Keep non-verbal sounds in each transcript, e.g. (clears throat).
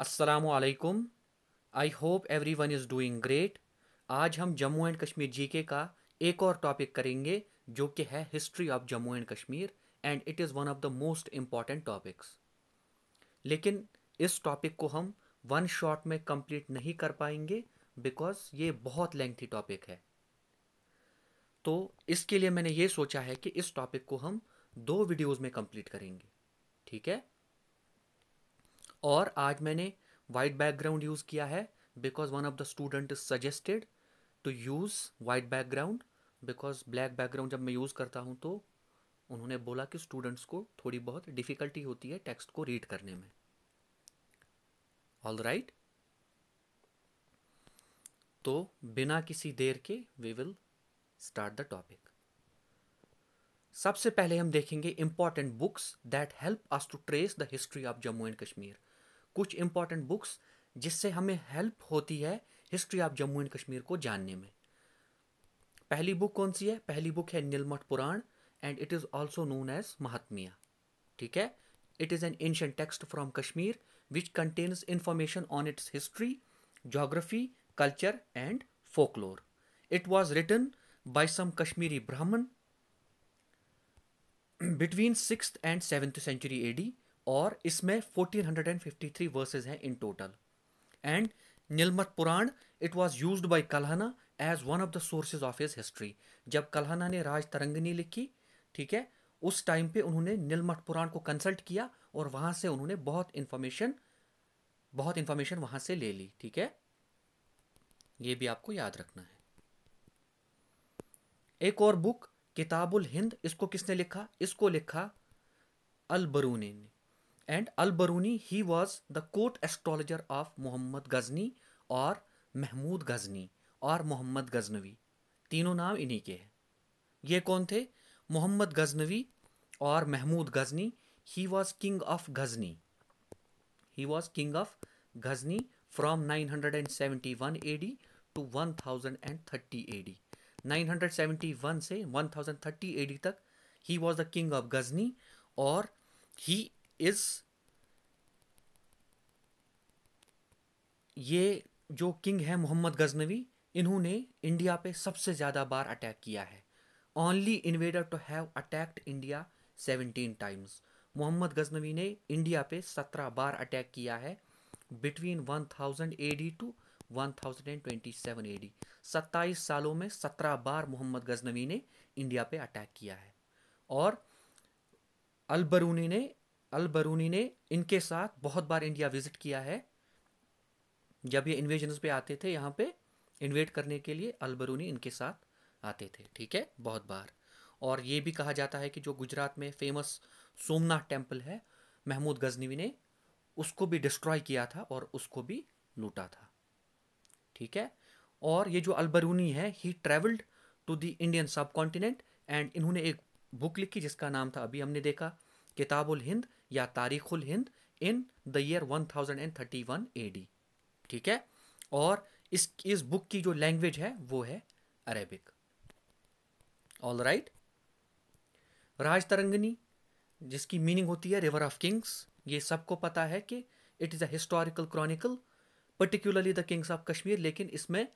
वालेकुम I hope everyone is doing great आज हम जम्मू एंड कश्मीर जीके का एक और टॉपिक करेंगे जो कि है history of Jammu and Kashmir and it is one of the most important topics लेकिन इस टॉपिक को हम वन शॉट में कंप्लीट नहीं कर पाएंगे बिकॉज ये बहुत लेंथी टॉपिक है तो इसके लिए मैंने ये सोचा है कि इस टॉपिक को हम दो वीडियोस में कंप्लीट करेंगे ठीक है और आज मैंने वाइट बैकग्राउंड यूज़ किया है because one of the student is suggested to use white background because black background जब मैं यूज़ करता हूँ तो उन्होंने बोला कि स्टूडेंट्स को थोड़ी बहुत डिफ़िकल्टी होती है टेक्स्ट को रीड करने में ऑल राइट right? तो बिना किसी देर के we will start the topic सबसे पहले हम देखेंगे important books that help us to trace the history of Jammu and Kashmir कुछ इंपॉर्टेंट बुक्स जिससे हमें हेल्प होती है history of Jammu and Kashmir को जानने में पहली बुक कौन सी है पहली बुक है Nilamata Purana and it is also known as Mahatmya ठीक है it is an ancient text from Kashmir which contains information on its history geography culture and folklore it was written by some Brahmin between six and seventh century AD AD और इसमें 1453 verses हैं in total and Nilamata Purana it was use by Kalhana as one of the sources of his history जब कल्हना ने राज तरंगनी लिखी ठीक है उस time पे उन्होंने नीलमठ पुराण को कंसल्ट किया और वहां से उन्होंने बहुत इंफॉर्मेशन बहुत इंफॉर्मेशन वहां से ले ली ठीक है ये भी आपको याद रखना है एक और बुक किताबुल हिंद इसको किसने लिखा इसको लिखा अलबरूनी ने and Al Beruni he was the court astrologer of Mohammad Ghazni और महमूद गजनी और मोहम्मद गजनवी तीनों नाम इन्हीं के हैं ये कौन थे मोहम्मद गजनवी और Mahmud Ghazni he was king of Ghazni he was king of Ghazni from 971 AD to 1030 AD 971 से 1030 एडी तक he was the king of Ghazni और ही इज ये जो किंग है मोहम्मद गजनवी इन्होंने इंडिया पे सबसे ज़्यादा बार अटैक किया है only invader to have attacked India seventeen times Mohammad Ghaznavi ने इंडिया पे सत्रह बार अटैक किया है between one thousand A D to one thousand and twenty seven A D सत्ताईस सालों में सत्रह बार मोहम्मद गजनवी ने इंडिया पे अटैक किया है और अलबरूनी ने अल बरूनी ने इनके साथ बहुत बार इंडिया विजिट किया है जब ये इन्वेजन पे आते थे यहाँ पे इन्वेट करने के लिए अल बरूनी इनके साथ आते थे ठीक है बहुत बार और ये भी कहा जाता है कि जो गुजरात में फेमस सोमनाथ टेम्पल है महमूद गजनवी ने उसको भी डिस्ट्रॉय किया था और उसको भी लूटा था ठीक है और ये जो अलबरूनी है he travelled to the Indian subcontinent and इन्होंने एक बुक लिखी जिसका नाम था अभी हमने देखा किताबुल हिंद या Tarikhul Hind in the year 1031 AD ठीक है और इस इस बुक की जो लैंग्वेज है वो है Arabic all right Rajatarangini जिसकी मीनिंग होती है रिवर ऑफ किंग्स ये सबको पता है कि it is a historical chronicle particularly the kings of Kashmir लेकिन इसमें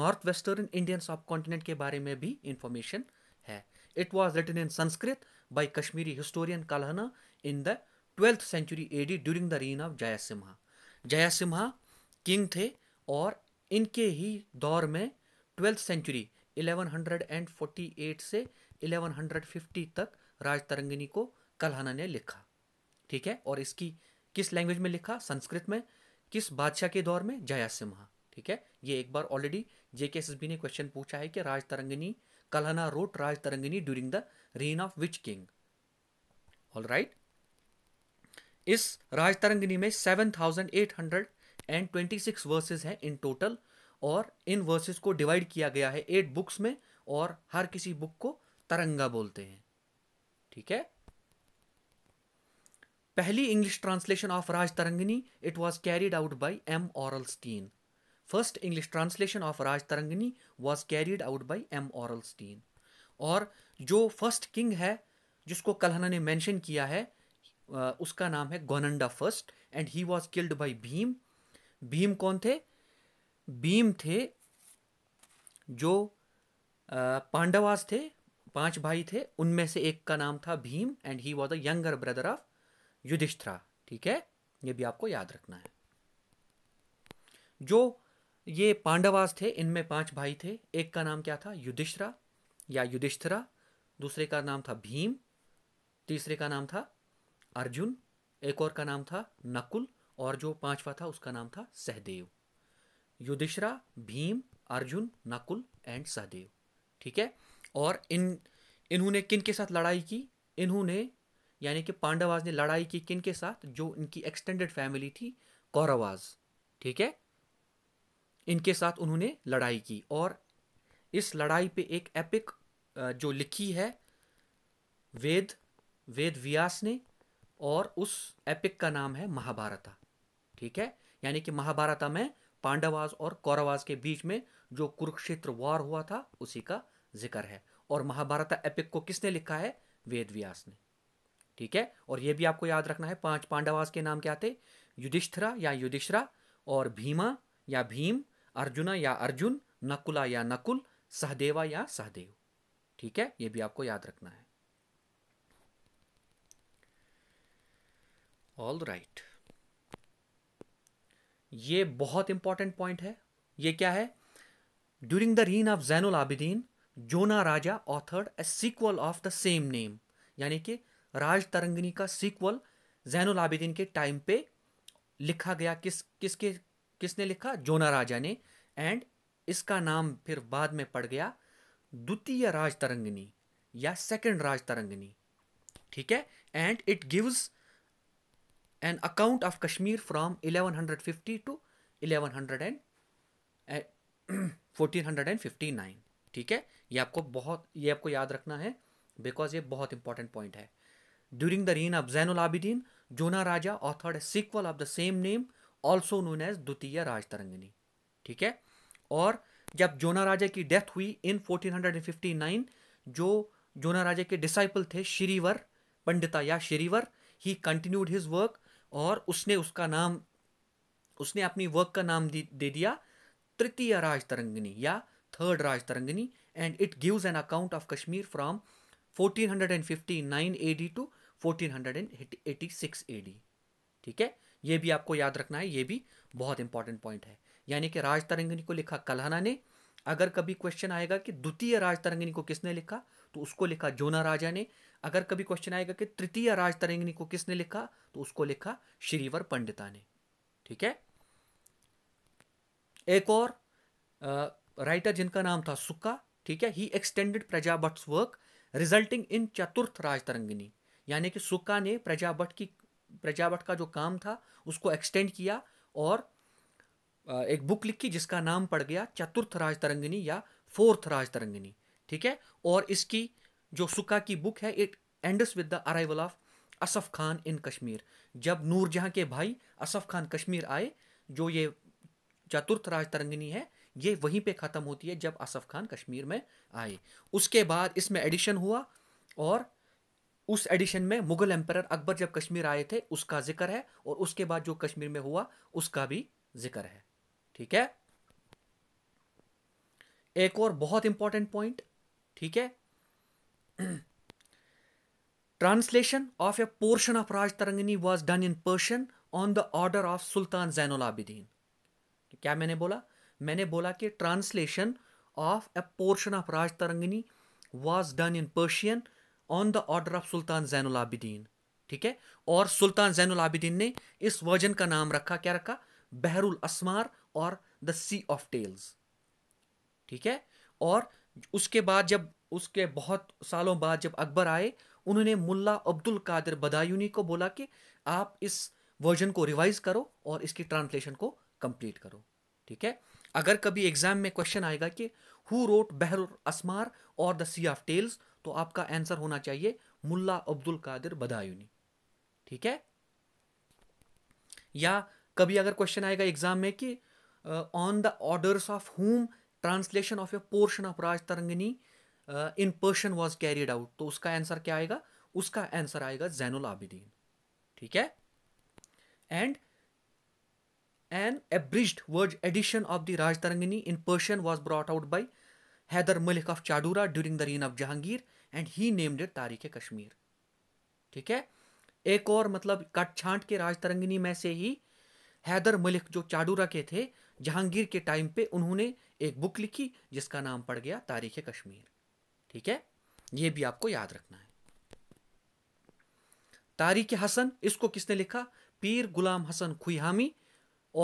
north western Indian subcontinent के बारे में भी इंफॉर्मेशन है it was written in Sanskrit by Kashmiri historian Kalhana in the twelfth century AD during the reign of Jayasimha Jayasimha king थे और इनके ही दौर में ट्वेल्थ सेंचुरी 1148 से 1150 तक राजतरंगिनी को कल्हाना ने लिखा ठीक है और इसकी किस लैंग्वेज में लिखा संस्कृत में किस बादशाह के दौर में जया सिम्हा ठीक है ये एक बार already J K S S B ने क्वेश्चन पूछा है कि Rajatarangini Kalhana wrote Rajatarangini during the reign of which king all right इस राजतरंगिनी में seven thousand eight hundred and twenty six verses हैं इन टोटल और इन वर्सेस को डिवाइड किया गया है एट बुक्स में और हर किसी बुक को तरंगा बोलते हैं ठीक है पहली English translation of Raj Rajatarangini it was carried out by M Aurel Stein first English translation of Raj तरंगिनी was carried out by M Aurel Stein और जो फर्स्ट किंग है जिसको कल्हना ने मेंशन किया है उसका नाम है Gonanda first and he was killed by Bhim Bhim कौन थे भीम थे जो पांडवास थे पांच भाई थे उनमें से एक का नाम था Bhim and he was a younger brother of Yudhishthira ठीक है ये भी आपको याद रखना है जो ये पांडवास थे इनमें पांच भाई थे एक का नाम क्या था युधिष्ठरा या युधिष्ठरा दूसरे का नाम था भीम तीसरे का नाम था अर्जुन एक और का नाम था नकुल और जो पांचवा था उसका नाम था सहदेव युधिश्रा भीम अर्जुन नकुल एंड सहदेव ठीक है और इन इन्होंने किन के साथ लड़ाई की इन्होंने यानी कि पांडवाज ने लड़ाई की किन के साथ जो इनकी एक्सटेंडेड फैमिली थी कौरवाज ठीक है इनके साथ उन्होंने लड़ाई की और इस लड़ाई पे एक एपिक जो लिखी है वेद वेद व्यास ने और उस एपिक का नाम है महाभारता ठीक है यानी कि महाभारता में पांडवास और कौरवास के बीच में जो कुरुक्षेत्र वॉर हुआ था उसी का जिक्र है और महाभारत एपिक को किसने लिखा है वेद व्यास ने ठीक है और यह भी आपको याद रखना है पांच पांडवास के नाम क्या थे युधिष्ठिरा या युधिष्ठरा और भीमा या भीम अर्जुना या अर्जुन नकुला या नकुल सहदेवा या सहदेव ठीक है यह भी आपको याद रखना है ऑल राइट ये बहुत इंपॉर्टेंट पॉइंट है ये क्या है during the reign of Zain Abidin Jonaraja authored a sequel of the same name यानी कि राज तरंगनी का सीक्वल जैन आबिदीन के टाइम पे लिखा गया किस किसके किसने लिखा जोना राजा ने एंड इसका नाम फिर बाद में पड़ गया द्वितीय राज तरंगनी या सेकेंड राज तरंगनी ठीक है and it gives an account of Kashmir from 1150 to 1100 and uh, eh, 1459 (clears throat) ठीक है ये आपको बहुत ये आपको याद रखना है बिकॉज ये बहुत इंपॉर्टेंट पॉइंट है during the reign of Zain Abidin Jonaraja authored sequel of the same name also known as द्वितीय राज राजतरंगिनी ठीक है और जब जोना राजा की डेथ हुई इन 1459 जो जोना राजा के डिसाइपल थे श्रीवर पंडिता या Shrivara he continued his work और उसने उसका नाम उसने अपनी वर्क का नाम दे दिया तृतीय राज तरंगनी या third Rajatarangini and it gives an account of Kashmir from 1459 AD to 1486 AD ठीक है ये भी आपको याद रखना है ये भी बहुत इंपॉर्टेंट पॉइंट है यानी कि राज तरंगनी को लिखा कलहना ने अगर कभी क्वेश्चन आएगा कि द्वितीय राज तरंगनी को किसने लिखा तो उसको लिखा जोना राजा ने अगर कभी क्वेश्चन आएगा कि तृतीय राजतरंगिणी को किसने लिखा तो उसको लिखा श्रीवर पंडिता ने ठीक है एक और आ, राइटर जिनका नाम था सुक्का ठीक है ही एक्सटेंडेड प्रजा भट्ट वर्क रिजल्टिंग इन चतुर्थ राज तरंगिनी यानी कि सुक्का ने प्रजा भट्ट की प्रजा भट्ट का जो काम था उसको एक्सटेंड किया और एक बुक लिखी जिसका नाम पड़ गया चतुर्थ राज तरंगिनी या फोर्थ राज तरंगिनी ठीक है और इसकी जो सुका की बुक है it ends with the arrival of Asaf Khan in Kashmir जब जहाँ के भाई असफ़ खान कश्मीर आए जो ये चतुर्थ राज तरंगिनी है ये वहीं पे ख़त्म होती है जब असफ़ खान कश्मीर में आए उसके बाद इसमें एडिशन हुआ और उस एडिशन में मुग़ल एम्पर अकबर जब कश्मीर आए थे उसका जिक्र है और उसके बाद जो कश्मीर में हुआ उसका भी जिक्र है ठीक है एक और बहुत इंपॉर्टेंट पॉइंट ठीक है Translation of a portion of Raj Tarangini was done in Persian on the order of Sultan Zainul Abidin. क्या मैंने बोला मैंने बोला कि translation of a portion of Raj तरंगिनी was done in Persian on the order of sultan Zainul Abidin ठीक है और सुल्तान जैनुल आबिदीन ने इस वर्जन का नाम रखा क्या रखा बहरुल असमार और द सी ऑफ टेल्स ठीक है और उसके बाद जब उसके बहुत सालों बाद जब अकबर आए उन्होंने मुल्ला अब्दुल कादिर बदायूनी को बोला कि आप इस वर्जन को रिवाइज करो और इसकी ट्रांसलेशन को कंप्लीट करो ठीक है अगर कभी एग्जाम में क्वेश्चन आएगा कि हु रोट बहर असमार और द सी ऑफ टेल्स तो आपका आंसर होना चाहिए मुल्ला अब्दुल कादिर बदायूनी ठीक है या कभी अगर क्वेश्चन आएगा एग्जाम में कि on the orders of whom translation of a portion of Rajatarangini in Persian was carried out तो उसका आंसर क्या आएगा उसका आंसर आएगा जैनुल आबिदीन ठीक है and an abridged word edition of the Rajatarangini in Persian was brought out by Haidar Malik of Chadura during the reign of Jahangir and he named it Tarikh Kashmir ठीक है एक और मतलब कट छांट के राजतरंगिनी में से ही हैदर मलिक जो चाडूरा के थे जहांगीर के टाइम पे उन्होंने एक बुक लिखी जिसका नाम पड़ गया तारीख कश्मीर e ठीक है ये भी आपको याद रखना है तारीख हसन इसको किसने लिखा पीर गुलाम हसन खुहामी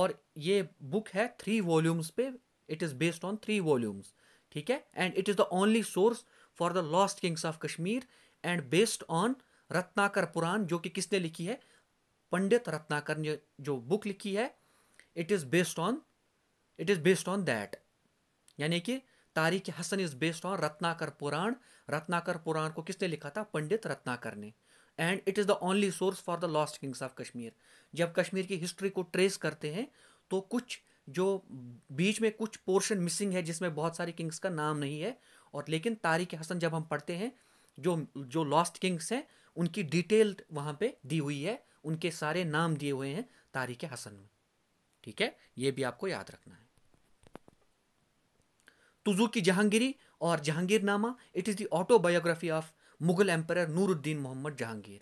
और ये बुक है थ्री वॉल्यूम्स पे it is based on three volumes ठीक है and it is the only source for the lost kings of Kashmir and based on Ratnakar Purana जो कि किसने लिखी है पंडित रत्नाकर ने जो बुक लिखी है it is based on it is based on that यानी कि Tarikh Hasan is based on Ratnakar Purana Ratnakar Purana को किसने लिखा था पंडित रत्नाकर ने and it is the only source for the lost kings of Kashmir जब कश्मीर की हिस्ट्री को ट्रेस करते हैं तो कुछ जो बीच में कुछ पोर्शन मिसिंग है जिसमें बहुत सारे किंग्स का नाम नहीं है और लेकिन तारीख हसन जब हम पढ़ते हैं जो जो लॉस्ट किंग्स हैं उनकी डिटेल्ड वहाँ पे दी हुई है उनके सारे नाम दिए हुए हैं तारीख हसन में ठीक है ये भी आपको याद रखना है और Jahangirnama it is is autobiography of Mughal empire Nuruddin Mohammad Jahangir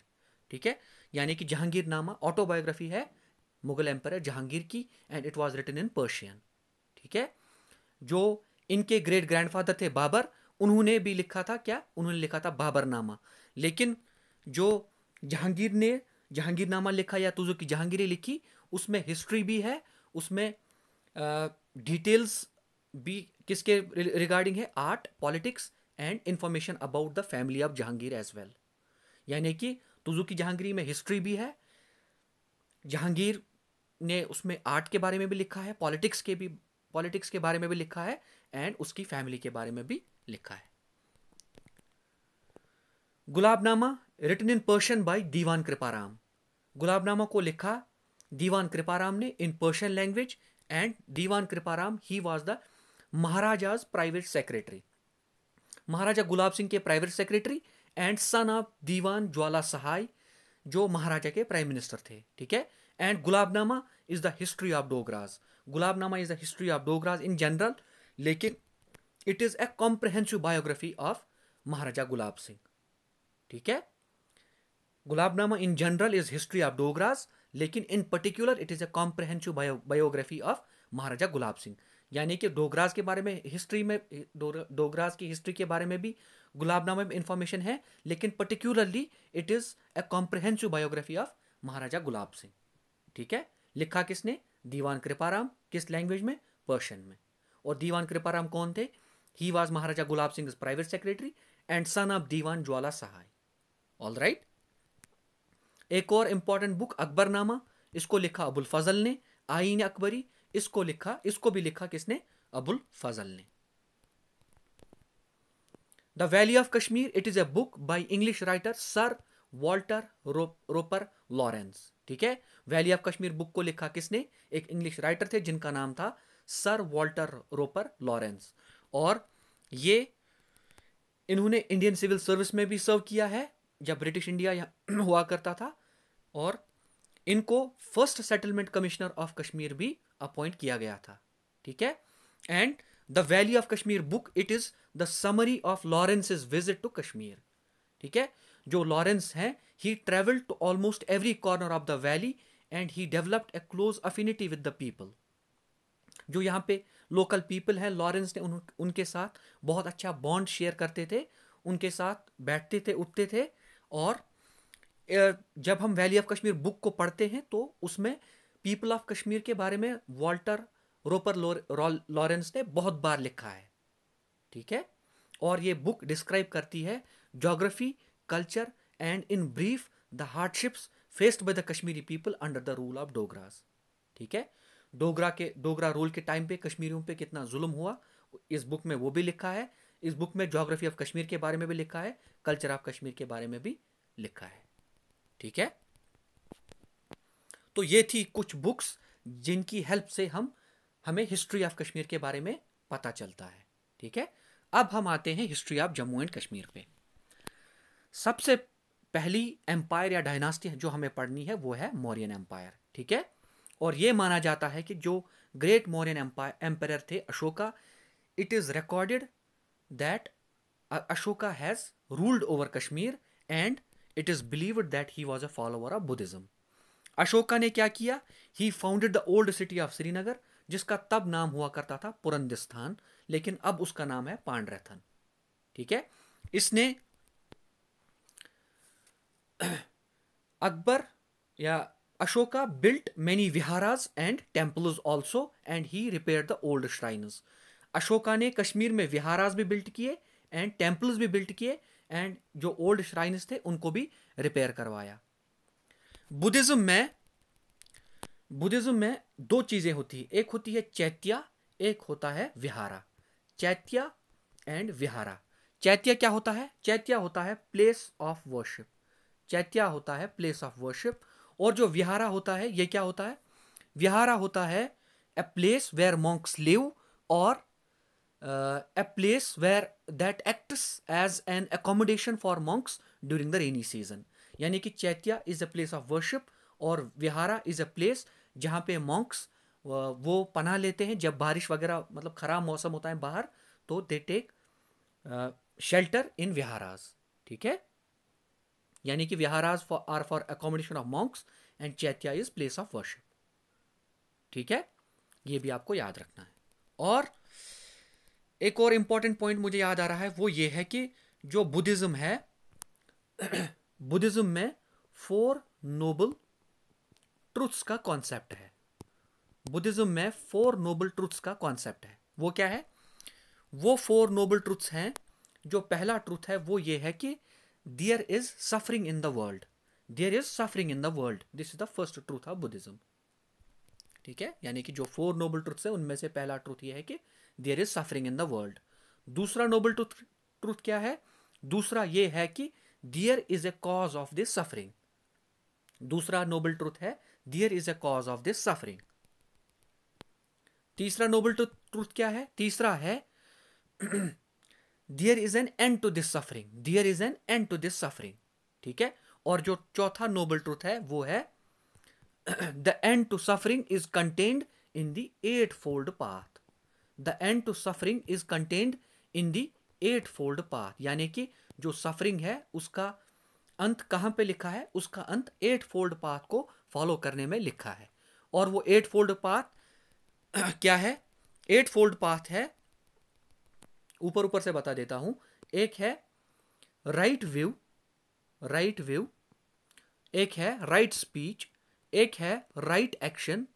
ठीक है यानी कि जहांगीर नामा ऑटोबायोग्राफी है मुगल एम्पर जहांगीर की and it was written in Persian ठीक है जो इनके ग्रेट ग्रैंडफादर थे बाबर उन्होंने भी लिखा था क्या उन्होंने लिखा था बाबरनामा लेकिन जो जहांगीर ने जहांगीरनामा लिखा या तुज़ु की जहांगीरी लिखी उसमें हिस्ट्री भी है उसमें डिटेल्स भी किसके रिगार्डिंग है art politics and information about the family of Jahangir as well यानी कि तुजू की जहांगीरी में हिस्ट्री भी है जहांगीर ने उसमें आर्ट के बारे में भी लिखा है पॉलिटिक्स के भी पॉलिटिक्स के बारे में भी लिखा है एंड उसकी फैमिली के बारे में भी लिखा है Gulabnama written in Persian by Diwan Kriparam Gulabnama को लिखा दीवान कृपाराम ने in Persian language and Diwan Kriparam he was the maharaja's private secretary Maharaja Gulab Singh के private secretary and son of Diwan Jwala Sahai जो महाराजा के प्राइम मिनिस्टर थे ठीक है and Gulabnama is the history of Dogras Gulabnama is the history of Dogras in general लेकिन it is a comprehensive biography of Maharaja Gulab Singh ठीक है Gulabnama in general is history of Dogras लेकिन in particular it is a comprehensive biography of Maharaja Gulab Singh यानी कि डोगराज के बारे में हिस्ट्री में डोगराज की हिस्ट्री के बारे में भी गुलाबनामा में इंफॉर्मेशन है लेकिन particularly it is a comprehensive biography of Maharaja Gulab Singh ठीक है लिखा किसने दीवान कृपाराम किस लैंग्वेज में पर्शियन में और दीवान कृपाराम कौन थे he was Maharaja Gulab Singh private secretary and son of Diwan Jwala Sahai all right एक और इंपॉर्टेंट बुक अकबरनामा इसको लिखा अबुल फजल ने आइन अकबरी इसको लिखा इसको भी लिखा किसने अबुल फजल ने the valley of Kashmir it is a book by English writer Sir Walter Roper Lawrence ठीक है वैली ऑफ कश्मीर बुक को लिखा किसने एक इंग्लिश राइटर थे जिनका नाम था सर वॉल्टर रोपर लॉरेंस और ये इन्होंने इंडियन सिविल सर्विस में भी सर्व किया है जब ब्रिटिश इंडिया (clears throat) हुआ करता था और इनको first settlement commissioner of Kashmir भी अपॉइंट किया गया था ठीक है and the valley of Kashmir book it is the summary of Lawrence's visit to Kashmir ठीक है जो लॉरेंस है he travel to almost every corner of the valley and he developed a close affinity with the people जो यहाँ पे local people हैं Lawrence ने उन, उनके साथ बहुत अच्छा बॉन्ड शेयर करते थे उनके साथ बैठते थे उठते थे और जब हम वैली ऑफ कश्मीर बुक को पढ़ते हैं तो उसमें पीपल ऑफ कश्मीर के बारे में वॉल्टर रोपर लॉरेंस ने बहुत बार लिखा है ठीक है और ये बुक डिस्क्राइब करती है geography culture and in brief the hardships faced by the Kashmiri people under the rule of Dogras ठीक है डोगरा के डोगरा रूल के टाइम पे कश्मीरियों पे कितना जुल्म हुआ इस बुक में वो भी लिखा है इस बुक में जोग्राफी ऑफ कश्मीर के बारे में भी लिखा है कल्चर ऑफ कश्मीर के बारे में भी लिखा है ठीक है तो ये थी कुछ बुक्स जिनकी हेल्प से हम हमें हिस्ट्री ऑफ कश्मीर के बारे में पता चलता है ठीक है अब हम आते हैं history of Jammu and Kashmir पे सबसे पहली एम्पायर या डायनास्टी जो हमें पढ़नी है वो है मौर्यन एम्पायर ठीक है और ये माना जाता है कि जो ग्रेट मौर्यन एम्पायर एम्पायर थे Ashoka it is recorded that Ashoka has ruled over Kashmir and it is believed that he was a follower of Buddhism Ashoka ने क्या किया he founded the old city of Srinagar जिसका तब नाम हुआ करता था पुरंदिस्थान लेकिन अब उसका नाम है पांडरेथन ठीक है इसने (clears throat) अकबर या Ashoka built many viharas and temples also and he repair the old shrines Ashoka ने कश्मीर में विहाराज भी बिल्ट किए एंड टेम्पल्स भी बिल्ट किए एंड जो ओल्ड श्राइन्स थे उनको भी रिपेयर करवाया बुद्धिज्म में बुद्धिज्म में दो चीज़ें होती है एक होती है चैत्या एक होता है विहारा चैत्या एंड विहारा चैत्या क्या होता है चैत्या होता है प्लेस ऑफ वर्शिप चैत्या होता है प्लेस ऑफ वर्शिप और जो विहारा होता है ये क्या होता है विहारा होता है a place where monks live और a place where that acts as an accommodation for monks during the rainy season यानी कि chaitya is a place of worship और विहारा इज़ अ प्लेस जहाँ पे मॉन्क्स वो पनाह लेते हैं जब बारिश वगैरह मतलब ख़राब मौसम होता है बाहर तो दे टेक शेल्टर इन विहाराज ठीक है यानी कि viharas for are for accommodation of monks and chaitya is place of worship ठीक है ये भी आपको याद रखना है और एक और इंपॉर्टेंट पॉइंट मुझे याद आ रहा है वो ये है कि जो बुद्धिज़्म है बुद्धिज्म में फोर नोबल ट्रुथ्स का कॉन्सेप्ट है बुद्धिज्म में फोर नोबल ट्रुथ्स का कॉन्सेप्ट है वो क्या है वो फोर नोबल ट्रुथ्स हैं जो पहला ट्रुथ है वो ये है कि there is suffering in the world there is suffering in the world this is the first truth of Buddhism ठीक है यानी कि जो फोर नोबल ट्रुथ्स हैं उनमें से पहला ट्रूथ ये है कि there is suffering in the world दूसरा नोबल ट्रूथ ट्रूथ क्या है दूसरा ये है कि there is a cause of this suffering दूसरा नोबल ट्रूथ है there is a cause of this suffering तीसरा नोबल ट्रूथ क्या है तीसरा है there is an end to this suffering there is an end to this suffering ठीक है और जो चौथा नोबल ट्रूथ है वो है the end to suffering is contained in the eight fold path the end to suffering is contained in the eight fold path यानी कि जो सफरिंग है उसका अंत कहाँ पे लिखा है उसका अंत एट फोल्ड पाथ को फॉलो करने में लिखा है और वो एट फोल्ड पाथ क्या है एट फोल्ड पाथ है ऊपर ऊपर से बता देता हूं एक है राइट व्यू राइट व्यू एक है राइट स्पीच एक है राइट एक्शन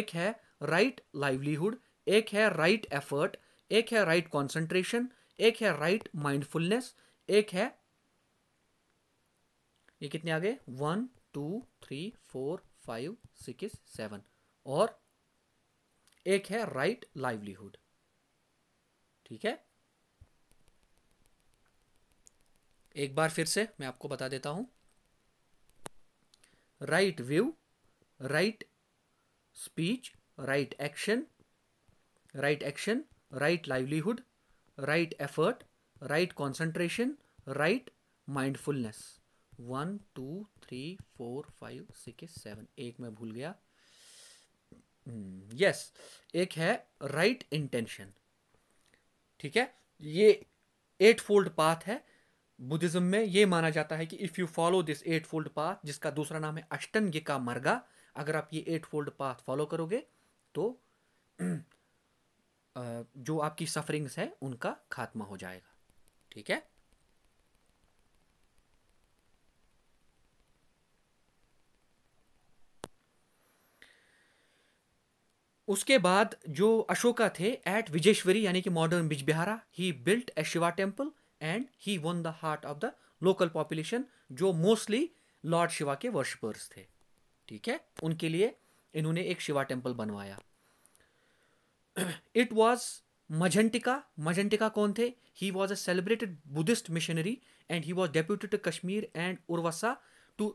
एक है राइट लाइवलीहुड एक है राइट एफर्ट एक है राइट कंसंट्रेशन एक है राइट माइंडफुलनेस एक है ये कितने आ गए one two three four five six seven और एक है राइट लाइवलीहुड ठीक है एक बार फिर से मैं आपको बता देता हूं right view right speech right action right action right livelihood right effort right concentration right mindfulness one two three four five six seven एक मैं भूल गया यस hmm, yes, एक है राइट इंटेंशन ठीक है ये एट फोल्ड पाथ है बुद्धिज्म में ये माना जाता है कि if you follow this eight fold path जिसका दूसरा नाम है अष्टन का मर्गा अगर आप ये एट फोल्ड पाथ फॉलो करोगे तो (clears throat) जो आपकी सफरिंग्स है उनका खात्मा हो जाएगा ठीक है उसके बाद जो अशोका थे एट विजेश्वरी यानी कि modern Bijbihara he built a Shiva temple and he won the heart of the local population जो मोस्टली लॉर्ड शिवा के वर्शिपर्स थे ठीक है उनके लिए इन्होंने एक शिवा टेम्पल बनवाया इट (clears throat) वॉज मजंटिका मजंटिका कौन थे he was a celebrated Buddhist missionary and he was deputed to Kashmir and Urvasa to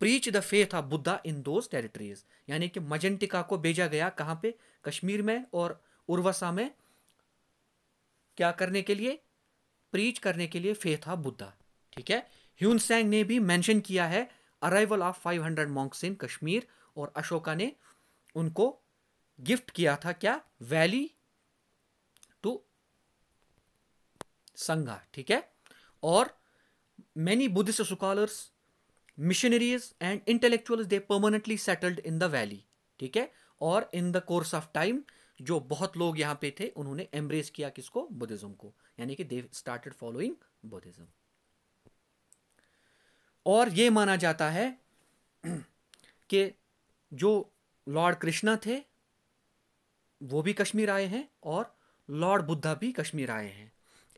preach the faith of Buddha in those territories यानी कि मजंटिका को भेजा गया कहाँ पे कश्मीर में और उर्वसा में क्या करने के लिए प्रीच करने के लिए फेथ ऑफ बुद्धा ठीक है ह्यून सैंग ने भी मैंशन किया है arrival of five hundred monks in Kashmir और अशोका ने उनको गिफ्ट किया था क्या वैली टू संघा ठीक है और many Buddhist scholars, missionaries and intellectuals they permanently settled in the valley ठीक है और in the course of time जो बहुत लोग यहां पे थे उन्होंने एम्ब्रेस किया किसको बुद्धिज्म को यानी कि दे स्टार्टेड फॉलोइंग बुद्धिज्म और ये माना जाता है (clears throat) कि जो लॉर्ड कृष्णा थे वो भी कश्मीर आए हैं और लॉर्ड बुद्धा भी कश्मीर आए हैं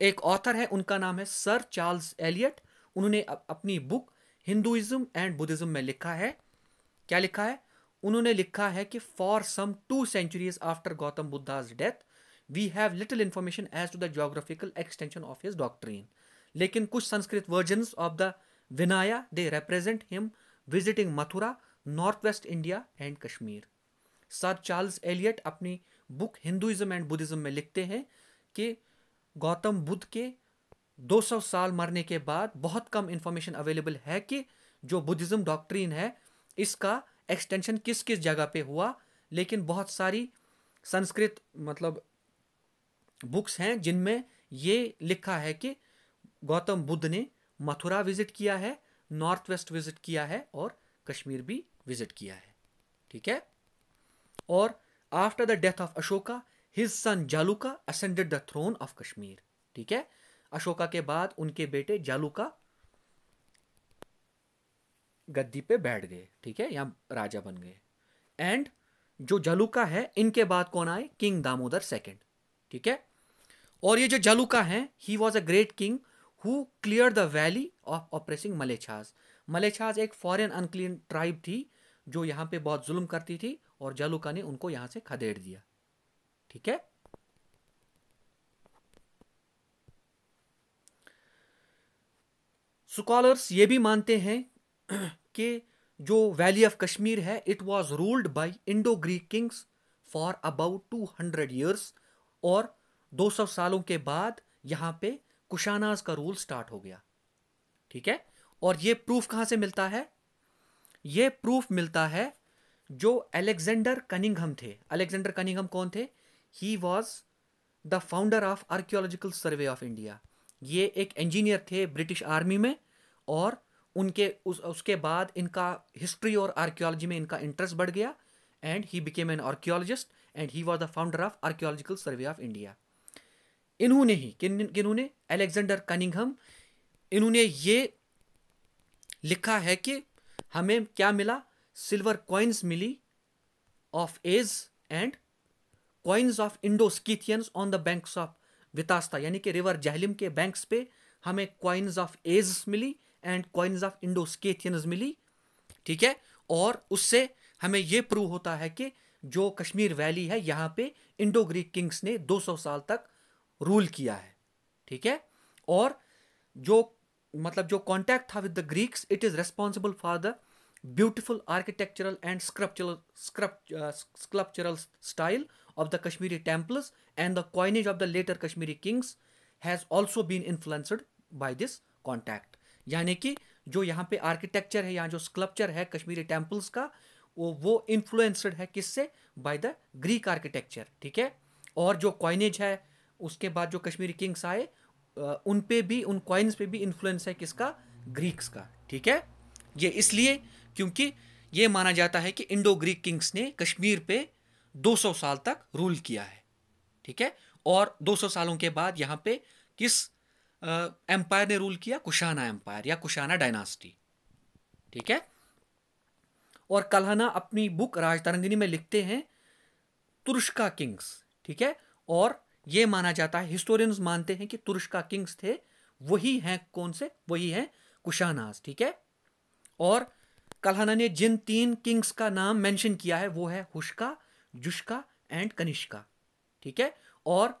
एक ऑथर है उनका नाम है सर चार्ल्स एलियट उन्होंने अपनी बुक हिंदुइज्म एंड बुद्धिज़्म में लिखा है क्या लिखा है उन्होंने लिखा है कि for some two centuries after Gautama Buddha's death we have little information as to the geographical extension of his doctrine लेकिन कुछ Sanskrit versions of the Vinaya they represent him visiting Mathura north west India and Kashmir sir Charles Eliot अपनी book Hinduism and Buddhism में लिखते हैं कि गौतम बुद्ध के 200 साल मरने के बाद बहुत कम इन्फॉर्मेशन अवेलेबल है कि जो बुद्धिज़्म डॉक्ट्रीन है इसका एक्सटेंशन किस किस जगह पे हुआ लेकिन बहुत सारी संस्कृत मतलब बुक्स हैं जिनमें ये लिखा है कि गौतम बुद्ध ने मथुरा विज़िट किया है नॉर्थ वेस्ट विज़िट किया है और कश्मीर भी विज़िट किया है ठीक है और after the death of Ashoka his son Jalauka ascended the throne of Kashmir ठीक है अशोका के बाद उनके बेटे जालूका गद्दी पे बैठ गए ठीक है या राजा बन गए एंड जो जालूका है इनके बाद कौन आए किंग दामोदर सेकेंड ठीक है और ये जो जालूका है he was a great king who clear the valley of oppressing mlecchas mlecchas एक फॉरेन अनक्लीन ट्राइब थी जो यहाँ पे बहुत जुल्म करती थी और जालुका ने उनको यहां से खदेड़ दिया ठीक है स्कॉलर्स ये भी मानते हैं (clears throat) कि जो वैली ऑफ कश्मीर है it was ruled by Indo Greek kings for about two hundred years और 200 सालों के बाद यहां पे कुशानाज का रूल स्टार्ट हो गया ठीक है और ये प्रूफ कहां से मिलता है ये प्रूफ मिलता है जो अलेक्जेंडर कनिंगहम थे अलेक्जेंडर कनिंगहम कौन थे he was the founder of Archaeological Survey of India ये एक इंजीनियर थे ब्रिटिश आर्मी में और उनके उस उसके बाद इनका हिस्ट्री और आर्कियोलॉजी में इनका इंटरेस्ट बढ़ गया and he became an archaeologist and he was the founder of Archaeological Survey of India इन्होंने ही किन किन्होंने अलेक्जेंडर कनिंगहम इन्होंने ये लिखा है कि हमें क्या मिला सिल्वर क्वाइंस मिली of Azes and coins of Indo Scythians on the banks of Vitasta यानी कि रिवर जहलिम के बैंक्स पे हमें क्वाइंस ऑफ एज मिली एंड क्वाइंस ऑफ स्कीथियंस मिली ठीक है और उससे हमें ये प्रूव होता है कि जो कश्मीर वैली है यहाँ पे इंडो ग्रीक किंग्स ने 200 साल तक रूल किया है ठीक है और जो मतलब जो कांटेक्ट था with the Greeks it is responsible for the beautiful architectural and sculptural, sculptural style of the Kashmiri temples and the coinage of the later Kashmiri kings has also been influenced by this contact. यानी कि जो यहाँ पे architecture है यहाँ जो sculpture है Kashmiri temples का वो वो इन्फ्लुएंस्ड है किससे बाय द ग्रीक आर्किटेक्चर ठीक है और जो कॉइनेज है उसके बाद जो कश्मीरी किंग्स आए उन पे भी उन क्वाइंस पे भी इन्फ्लुएंस है किसका ग्रीक्स का ठीक है ये इसलिए क्योंकि ये माना जाता है कि इंडो ग्रीक किंग्स ने कश्मीर पे 200 साल तक रूल किया है ठीक है और 200 सालों के बाद यहाँ पे किस एम्पायर ने रूल किया कुशाना एम्पायर या कुशाना डायनास्टी ठीक है और कलहना अपनी बुक राजतरंगिनी में लिखते हैं तुरुष्का किंग्स ठीक है और ये माना जाता है हिस्टोरियंस मानते हैं कि तुरुष्का किंग्स थे वही हैं कौन से वही हैं कुशानास ठीक है और कल्हाना ने जिन तीन किंग्स का नाम मेंशन किया है वो है हुशका जुष्का एंड कनिष्का ठीक है और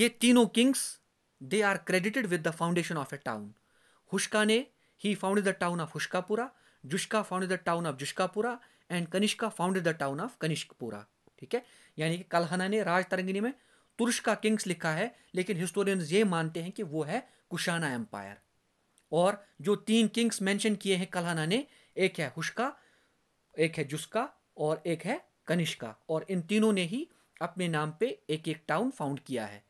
ये तीनों kings they are credited with the foundation of a town Hushka ने he founded the town of Hushkapura Jushka founded the town of Jushkapura and Kanishka founded the town of Kanishkapura ठीक है यानी कि कलहना ने राजतरंगिनी में तुर्श का किंग्स लिखा है लेकिन हिस्टोरियंस ये मानते हैं कि वो है कुशाना एम्पायर और जो तीन किंग्स मेंशन किए हैं कलहना ने एक है हुशका एक है जुस्का और एक है कनिष्का और इन तीनों ने ही अपने नाम पे एक एक टाउन फाउंड किया है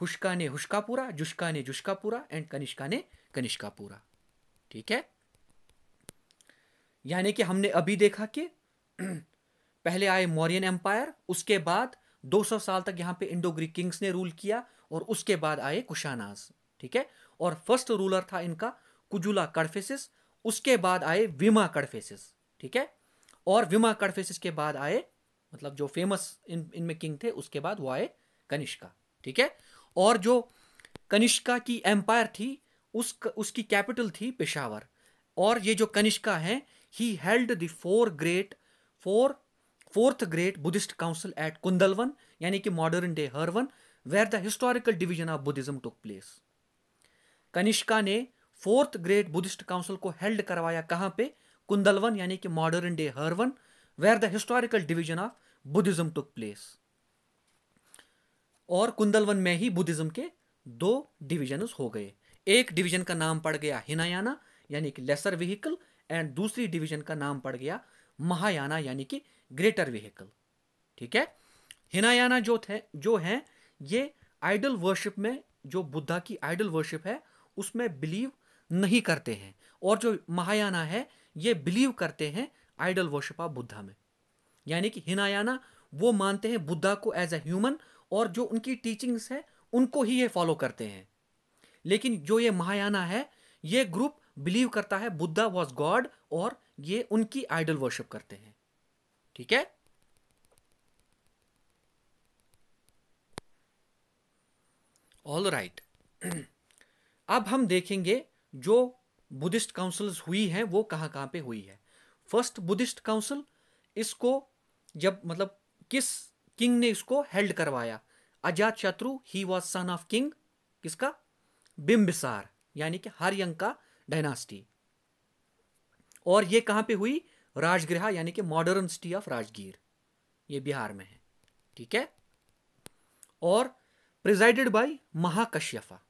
हुशका ने हुशकापुरा जुस्का ने जुस्कापुरा एंड कनिष्का ने कनिष्कापुरा ठीक है यानी कि हमने अभी देखा कि (clears throat) पहले आए मौर्यन एम्पायर उसके बाद 200 साल तक यहाँ पे इंडो ग्रीक किंग्स ने रूल किया और उसके बाद आए कुशानाज ठीक है और फर्स्ट रूलर था इनका कुजुला कर्फेसिस उसके बाद आए विमा कडफेसिस ठीक है और विमा कडफेसिस के बाद आए मतलब जो फेमस इन इनमें किंग थे उसके बाद वो आए कनिष्का ठीक है और जो कनिष्का की एम्पायर थी उस उसकी कैपिटल थी पेशावर और ये जो कनिष्का है he held the four great four fourth great Buddhist council at Kundalvan यानी कि modern day Harwan where the historical division of Buddhism took place Kanishka ने फोर्थ ग्रेट बुद्धिस्ट काउंसिल को हेल्ड करवाया कहाँ पे कुंदलवन यानी कि modern day Harwan where the historical division of Buddhism took place और कुंदलवन में ही बुद्धिज्म के दो डिविजन हो गए एक डिवीजन का नाम पड़ गया हिनायाना यानी कि लेसर व्हीकल एंड दूसरी डिवीजन का नाम पड़ गया महायाना यानी कि ग्रेटर व्हीकल ठीक है हिनायाना जो थे जो हैं ये आइडल वर्शिप में जो बुद्धा की आइडल वर्शिप है उसमें बिलीव नहीं करते हैं और जो महायाना है ये बिलीव करते हैं आइडल वर्शिप ऑफ बुद्धा में यानी कि हिनायाना वो मानते हैं बुद्धा को एज ए ह्यूमन और जो उनकी टीचिंग्स है उनको ही ये फॉलो करते हैं लेकिन जो ये महायाना है ये ग्रुप बिलीव करता है बुद्धा वॉज गॉड और ये उनकी आइडल वर्शिप करते हैं ठीक है ऑल राइट right. (clears throat) अब हम देखेंगे जो बुद्धिस्ट काउंसिल्स हुई हैं वो कहाँ कहाँ पे हुई है फर्स्ट बुद्धिस्ट काउंसिल इसको जब मतलब किस किंग ने इसको हेल्ड करवाया Ajatashatru he was son of king किसका बिम्बिसार यानी कि हरियंग का डायनास्टी और ये कहाँ पे हुई राजगृह यानी कि मॉडर्न सिटी ऑफ राजगीर ये बिहार में है ठीक है और प्रिजाइडेड बाय महाकश्यफा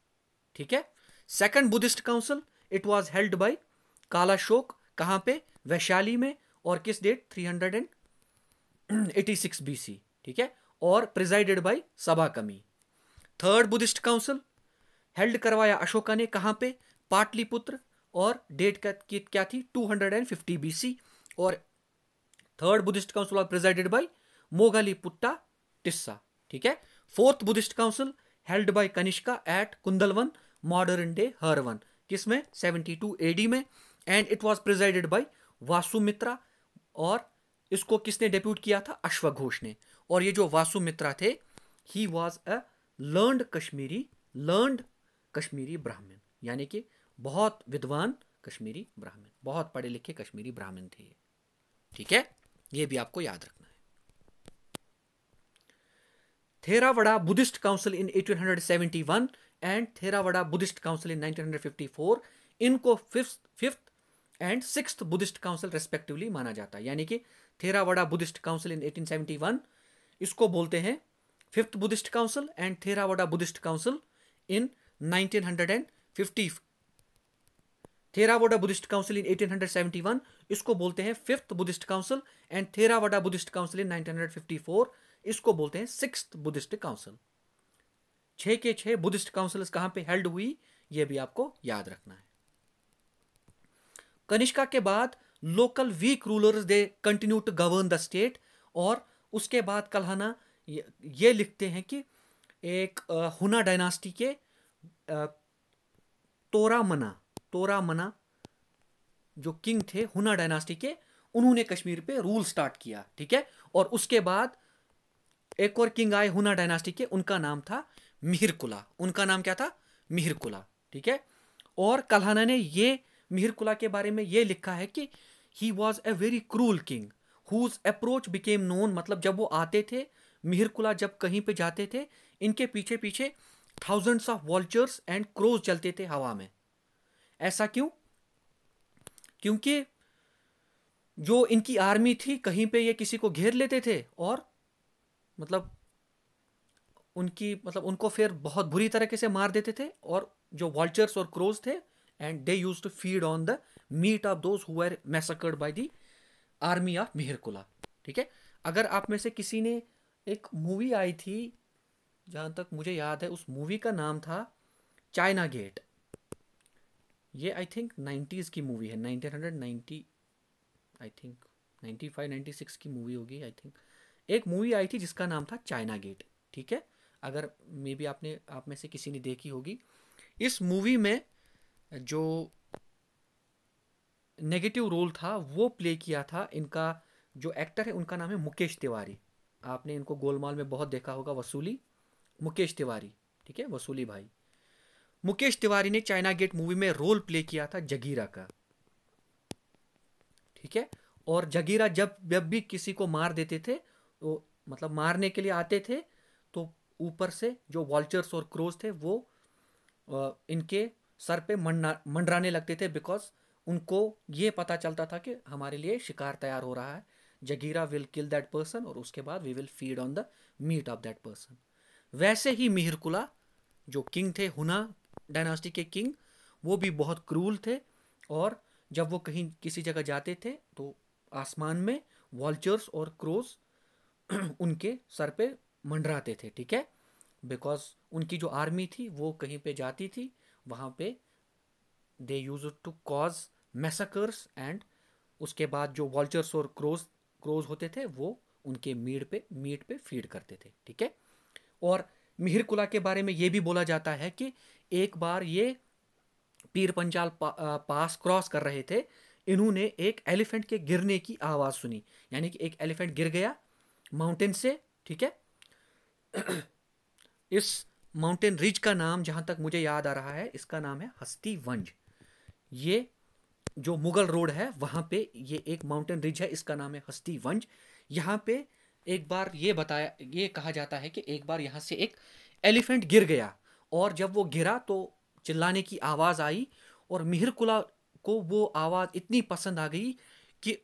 ठीक है second Buddhist council it was held by Kalashoka कहां पे वैशाली में और किस date three hundred and eighty six B C ठीक है और प्रिजाइडेड बाय सभा कमी थर्ड बुद्धिस्ट काउंसिल हेल्ड करवाया अशोका ने कहां पे पाटलिपुत्र और डेट क्या थी 250 बीसी और थर्ड बुद्धिस्ट काउंसिल और प्रिजाइडेड बाय पुट्टा टिस्सा ठीक है fourth Buddhist council held by Kanishka at Kundalvan modern day Harwan किसमें 72 एडी में and it was presided by Vasumitra और इसको किसने डेप्यूट किया था अश्वघोष ने और ये जो वासुमित्रा थे he was a learned Kashmiri learned Kashmiri Brahmin यानी कि बहुत विद्वान कश्मीरी ब्राह्मण बहुत पढ़े लिखे कश्मीरी ब्राह्मण थे ये ठीक है ये भी आपको याद रखना है Theravada Buddhist council in 1871 and Theravada Buddhist council in 1954 इनको fifth fifth and six Buddhist council respectively माना जाता है यानी कि थेरावाड़ा बुद्धिस्ट काउंसिल इन 1871 इसको बोलते हैं fifth Buddhist council and Theravada Buddhist council in 1950 Theravada Buddhist council in 1871 इसको बोलते हैं fifth Buddhist council and Theravada Buddhist council in 1954 इसको बोलते हैं सिक्स बुद्धिस्ट काउंसिल छ के छह बुद्धिस्ट काउंसिल्स कहां पे हेल्ड हुई ये भी आपको याद रखना है कनिष्का के बाद local weak rulers they continue to govern the state और उसके बाद कल्हाना ये, ये लिखते हैं कि एक हुना डायनास्टी के तोरा मना जो किंग थे हुना डायनास्टी के उन्होंने कश्मीर पे रूल स्टार्ट किया ठीक है और उसके बाद एक और किंग आए हुना डायनास्टी के उनका नाम था मिहिरकुला उनका नाम क्या था मिहिरकुला ठीक है और कल्हाना ने ये मिहिरकुला के बारे में ये लिखा है कि he was a very cruel king whose approach became known मतलब जब वो आते थे मिहिरकुला जब कहीं पे जाते थे इनके पीछे पीछे thousands of vultures and crows चलते थे हवा में ऐसा क्यों क्योंकि जो इनकी आर्मी थी कहीं पे ये किसी को घेर लेते थे और मतलब उनकी मतलब उनको फिर बहुत बुरी तरीके से मार देते थे और जो वॉल्चर्स और क्रोज थे and they use to feed on the meat of those who are massacred by the army of Mihirakula ठीक है अगर आप में से किसी ने एक मूवी आई थी जहाँ तक मुझे याद है उस मूवी का नाम था चाइना गेट ये आई थिंक नाइन्टीज़ की मूवी है nineteen hundred ninety I think ninety five ninety six की मूवी होगी आई थिंक एक मूवी आई थी जिसका नाम था चाइना गेट ठीक है अगर मे बी आपने आप में से किसी ने देखी होगी इस मूवी में जो नेगेटिव रोल था वो प्ले किया था इनका जो एक्टर है उनका नाम है मुकेश तिवारी आपने इनको गोलमाल में बहुत देखा होगा वसूली मुकेश तिवारी ठीक है वसूली भाई मुकेश तिवारी ने चाइना गेट मूवी में रोल प्ले किया था जगीरा का ठीक है और जगीरा जब जब भी किसी को मार देते थे तो मतलब मारने के लिए आते थे ऊपर से जो वॉल्चर्स और क्रोज थे वो इनके सर पे मंडरा मंडराने लगते थे बिकॉज उनको ये पता चलता था कि हमारे लिए शिकार तैयार हो रहा है Jagira will kill that person और उसके बाद we will feed on the meat of that person वैसे ही मिहरकुला जो किंग थे हुना डायनास्टी के किंग वो भी बहुत क्रूल थे और जब वो कहीं किसी जगह जाते थे तो आसमान में वॉल्चर्स और क्रोज (clears throat) उनके सर पे मंडराते थे ठीक है बिकॉज उनकी जो आर्मी थी वो कहीं पे जाती थी वहाँ पे they use to cause massacres and उसके बाद जो वॉल्चर्स और क्रोज क्रोज होते थे वो उनके मीट पे मीट पे फीड करते थे ठीक है और मिहिरकुला के बारे में ये भी बोला जाता है कि एक बार ये पीर पंचाल पा, पास क्रॉस कर रहे थे इन्होंने एक एलिफेंट के गिरने की आवाज़ सुनी यानी कि एक एलिफेंट गिर गया माउंटेन से ठीक है इस माउंटेन रिज का नाम जहाँ तक मुझे याद आ रहा है इसका नाम है हस्ती वंज ये जो मुगल रोड है वहाँ पे ये एक माउंटेन रिज है इसका नाम है हस्ती वंज यहाँ पे एक बार ये बताया ये कहा जाता है कि एक बार यहाँ से एक एलिफेंट गिर गया और जब वो गिरा तो चिल्लाने की आवाज़ आई और मिहिरकुला को वो आवाज़ इतनी पसंद आ गई कि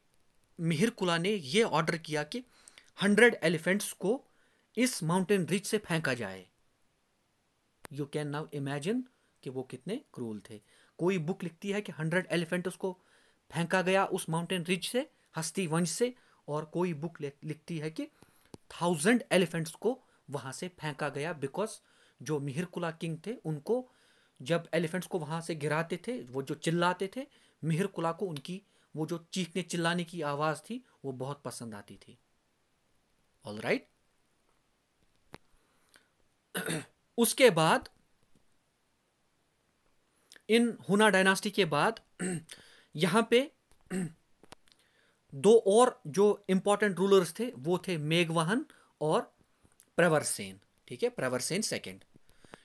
मिहिरकुला ने ये ऑर्डर किया कि हंड्रेड एलिफेंट्स को इस माउंटेन रिज से फेंका जाए यू कैन नाउ इमेजिन कि वो कितने क्रूल थे कोई बुक लिखती है कि हंड्रेड एलिफेंट उसको फेंका गया उस माउंटेन रिज से हस्ती वंश से और कोई बुक लिखती है कि थाउजेंड एलिफेंट्स को वहाँ से फेंका गया बिकॉज जो मिहरकुला किंग थे उनको जब एलिफेंट्स को वहाँ से गिराते थे वो जो चिल्लाते थे मिहरकुला को उनकी वो जो चीखने चिल्लाने की आवाज़ थी वो बहुत पसंद आती थी ऑल राइट right? (clears throat) उसके बाद इन हुना डायनास्टी के बाद यहां पे दो और जो इंपॉर्टेंट रूलर्स थे वो थे मेघवाहन और प्रवरसेन ठीक है प्रवरसेन सेकंड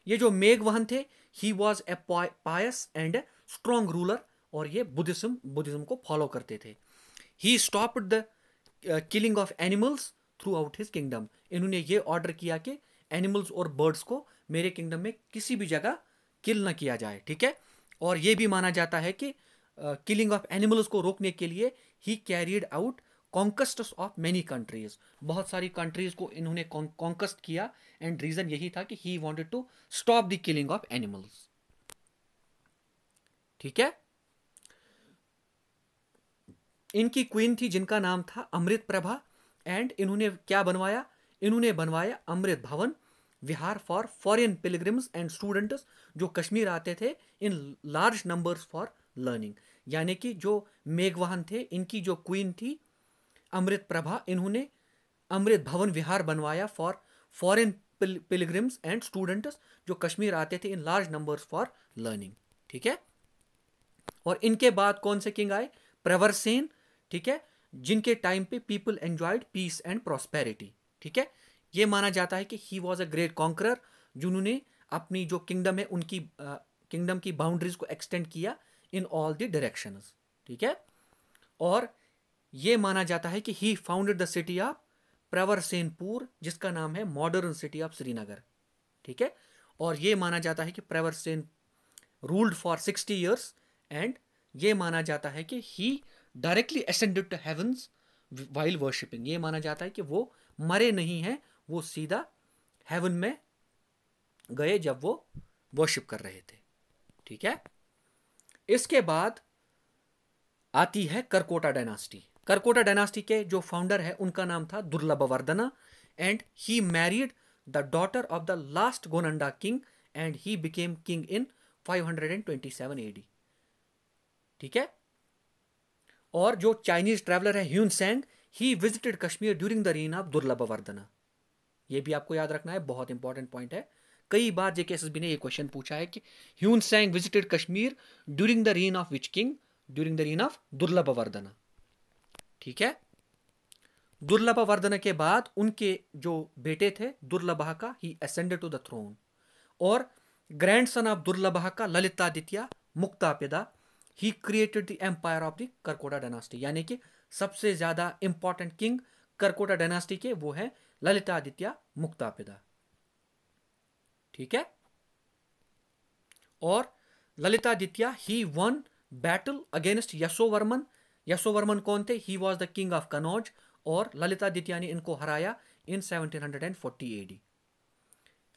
ये जो मेघवाहन थे he was a pious and a strong ruler और ये बुद्धिज्म बुद्धिज्म को फॉलो करते थे he stop the killing of animals throughout his kingdom इन्होंने ये ऑर्डर किया कि एनिमल्स और बर्ड्स को मेरे किंगडम में किसी भी जगह किल ना किया जाए ठीक है और ये भी माना जाता है कि किलिंग ऑफ एनिमल्स को रोकने के लिए he carried out conquest of many countries बहुत सारी कंट्रीज को इन्होंने कॉन्कस्ट किया एंड रीजन यही था कि he wanted to stop the killing of animals ठीक है इनकी क्वीन थी जिनका नाम था अमृत प्रभा एंड इन्होंने क्या बनवाया इन्होंने बनवाया Amrit Bhawan Vihar for foreign pilgrims and students जो कश्मीर आते थे in large numbers for learning यानी कि जो मेघवाहन थे इनकी जो क्वीन थी अमृत प्रभा इन्होंने अमृत भवन विहार बनवाया for foreign pilgrims and students जो कश्मीर आते थे in large numbers for learning ठीक है और इनके बाद कौन से किंग आए प्रवरसेन ठीक है जिनके टाइम पे people enjoyed peace and prosperity ठीक है ये माना जाता है कि he was a great conqueror जिन्होंने अपनी जो किंगडम है उनकी किंगडम की बाउंड्रीज को एक्सटेंड किया इन ऑल द डायरेक्शन ठीक है और ये माना जाता है कि he founded the city of Senpur जिसका नाम है मॉडर्न सिटी ऑफ श्रीनगर ठीक है और ये माना जाता है कि Sen ruled for sixty years and ये माना जाता है कि he directly ascended to heavens while worshipping ये माना जाता है कि वो मरे नहीं हैं वो सीधा हेवन में गए जब वो वर्शिप कर रहे थे ठीक है इसके बाद आती है करकोटा डायनास्टी करकोटा डायनास्टी के जो फाउंडर है उनका नाम था Durlabhavardhana and he married the daughter of the last Gonanda king and he became king in 527 AD ठीक है और जो चाइनीज ट्रेवलर है Hiuen Tsang he visited Kashmir during the reign of Durlabhavardhana ये भी आपको याद रखना है बहुत इंपॉर्टेंट पॉइंट है कई बार जेके के ने ये क्वेश्चन पूछा है कि Hiuen Tsang visited Kashmir during the reign of which king during the reign of Durlabha Vardhana ठीक है दुर्लभ दुर्लभवर्धन के बाद उनके जो बेटे थे दुर्लभा का he ascended to the throne और ग्रैंड सन ऑफ दुर्लभा का Lalitaditya Muktapida he created the empire of the Karkota dynasty यानी कि सबसे ज़्यादा इंपॉर्टेंट किंग करकोटा डायनास्टी के वो है ललितादित्य मुक्तापिदा ठीक है और Lalitaditya he won battle against Yashovarman Yashovarman कौन थे he was the king of Kannauj और ललितादित्य ने इनको हराया in 1740 hundred and forty AD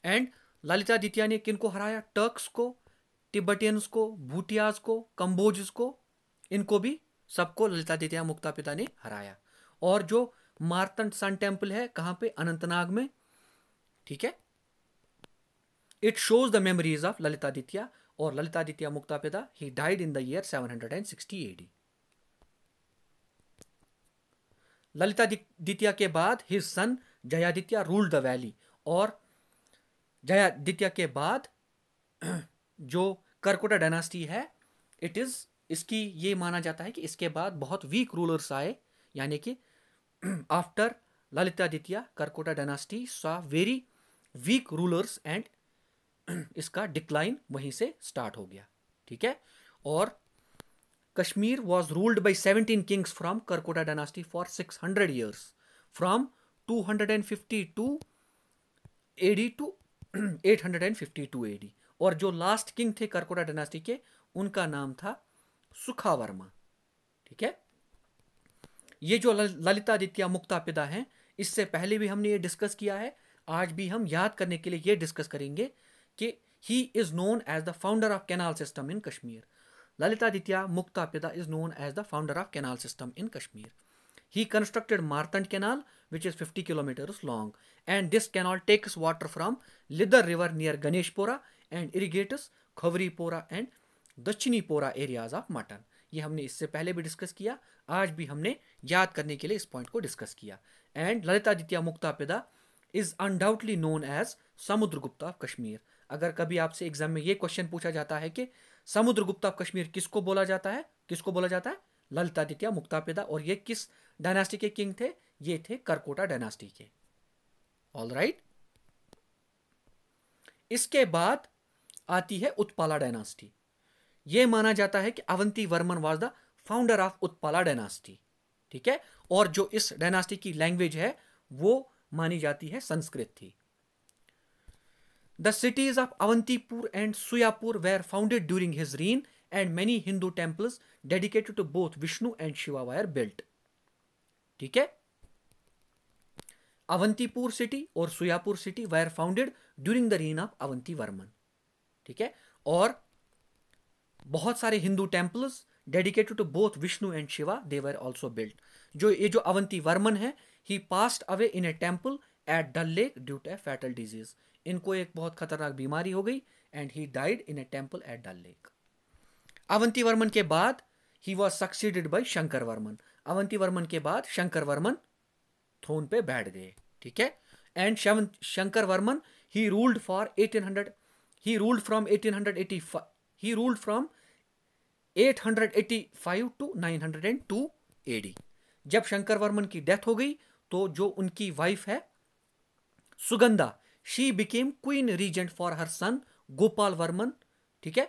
and Lalitaditya ने किनको हराया टर्क्स को तिब्बटियंस को भूटियाज को कंबोज को इनको भी सबको ललितादित्य मुक्ता पिता ने हराया और जो मार्तंड सन टेम्पल है कहां पे अनंतनाग में ठीक है it shows the memories of Lalitaditya और Lalitaditya Muktapida he died in the year 760 AD Lalitaditya के बाद his son Jayaditya ruled the valley और जयादित्य के बाद (clears throat) जो करकोटा डायनास्टी है इट इज़ इसकी ये माना जाता है कि इसके बाद बहुत वीक रूलर्स आए यानी कि (clears throat) after Lalitaditya, Karkota dynasty saw very weak rulers and इसका डिक्लाइन वहीं से स्टार्ट हो गया ठीक है और Kashmir was ruled by seventeen kings from Karkota dynasty for six hundred years from two hundred and fifty two AD to eight hundred and fifty two AD और जो लास्ट किंग थे करकोटा डायनास्टी के उनका नाम था सुखा वर्मा ठीक है ये जो ललितादित्य मुक्ता पिता हैं इससे पहले भी हमने ये डिस्कस किया है आज भी हम याद करने के लिए ये डिस्कस करेंगे कि he is known as the founder of canal system in Kashmir Lalitaditya Muktapida is known as the founder of canal system in Kashmir he constructed Martand canal which is fifty kilometre long and this canal takes water from Lidder river near Ganeshpora and irrigate Khawripora and Dakshinipora areas of Mattan ये हमने इससे पहले भी discuss किया आज भी हमने याद करने के लिए इस पॉइंट को डिस्कस किया and Lalitaditya Pida is undoubtedly known as Samudragupta of Kashmir अगर कभी आपसे एग्जाम में ये क्वेश्चन पूछा जाता है कि समुद्रगुप्त ऑफ कश्मीर किसको बोला जाता है किसको बोला जाता है ललितादित्य पिदा और ये किस डायनास्टी के किंग थे ये थे करकोटा डायनास्टी के ऑल राइट right? इसके बाद आती है उत्पाला डायनास्टी यह माना जाता है कि Avanti Varman was the founder of Utpala dynasty ठीक है और जो इस डायनास्टी की लैंग्वेज है वो मानी जाती है संस्कृत थी the cities of Avantipur and Suyapur were founded during his reign and many Hindu temples dedicated to both Vishnu and Shiva were built ठीक है अवंतीपुर सिटी और Suyapur city were founded during the reign of Avanti Varman ठीक है और बहुत सारे Hindu temples dedicated to both Vishnu and Shiva they were also built जो ये जो अवंती वर्मन है he passed away in a temple at Dal lake due to a fatal disease इनको एक बहुत खतरनाक बीमारी हो गई and he died in a temple at Dal lake Avanti Varman के बाद he was succeeded by Shankar Varman Avanti Varman के बाद शंकर वर्मन थ्रोन पे बैठ गए ठीक है and Shankar Varman he ruled for eighteen hundred he ruled from 1885 he ruled from 885 to 902 AD जब शंकर वर्मन की डेथ हो गई तो जो उनकी वाइफ है Sugandha she became queen regent for her son Gopal Varman ठीक है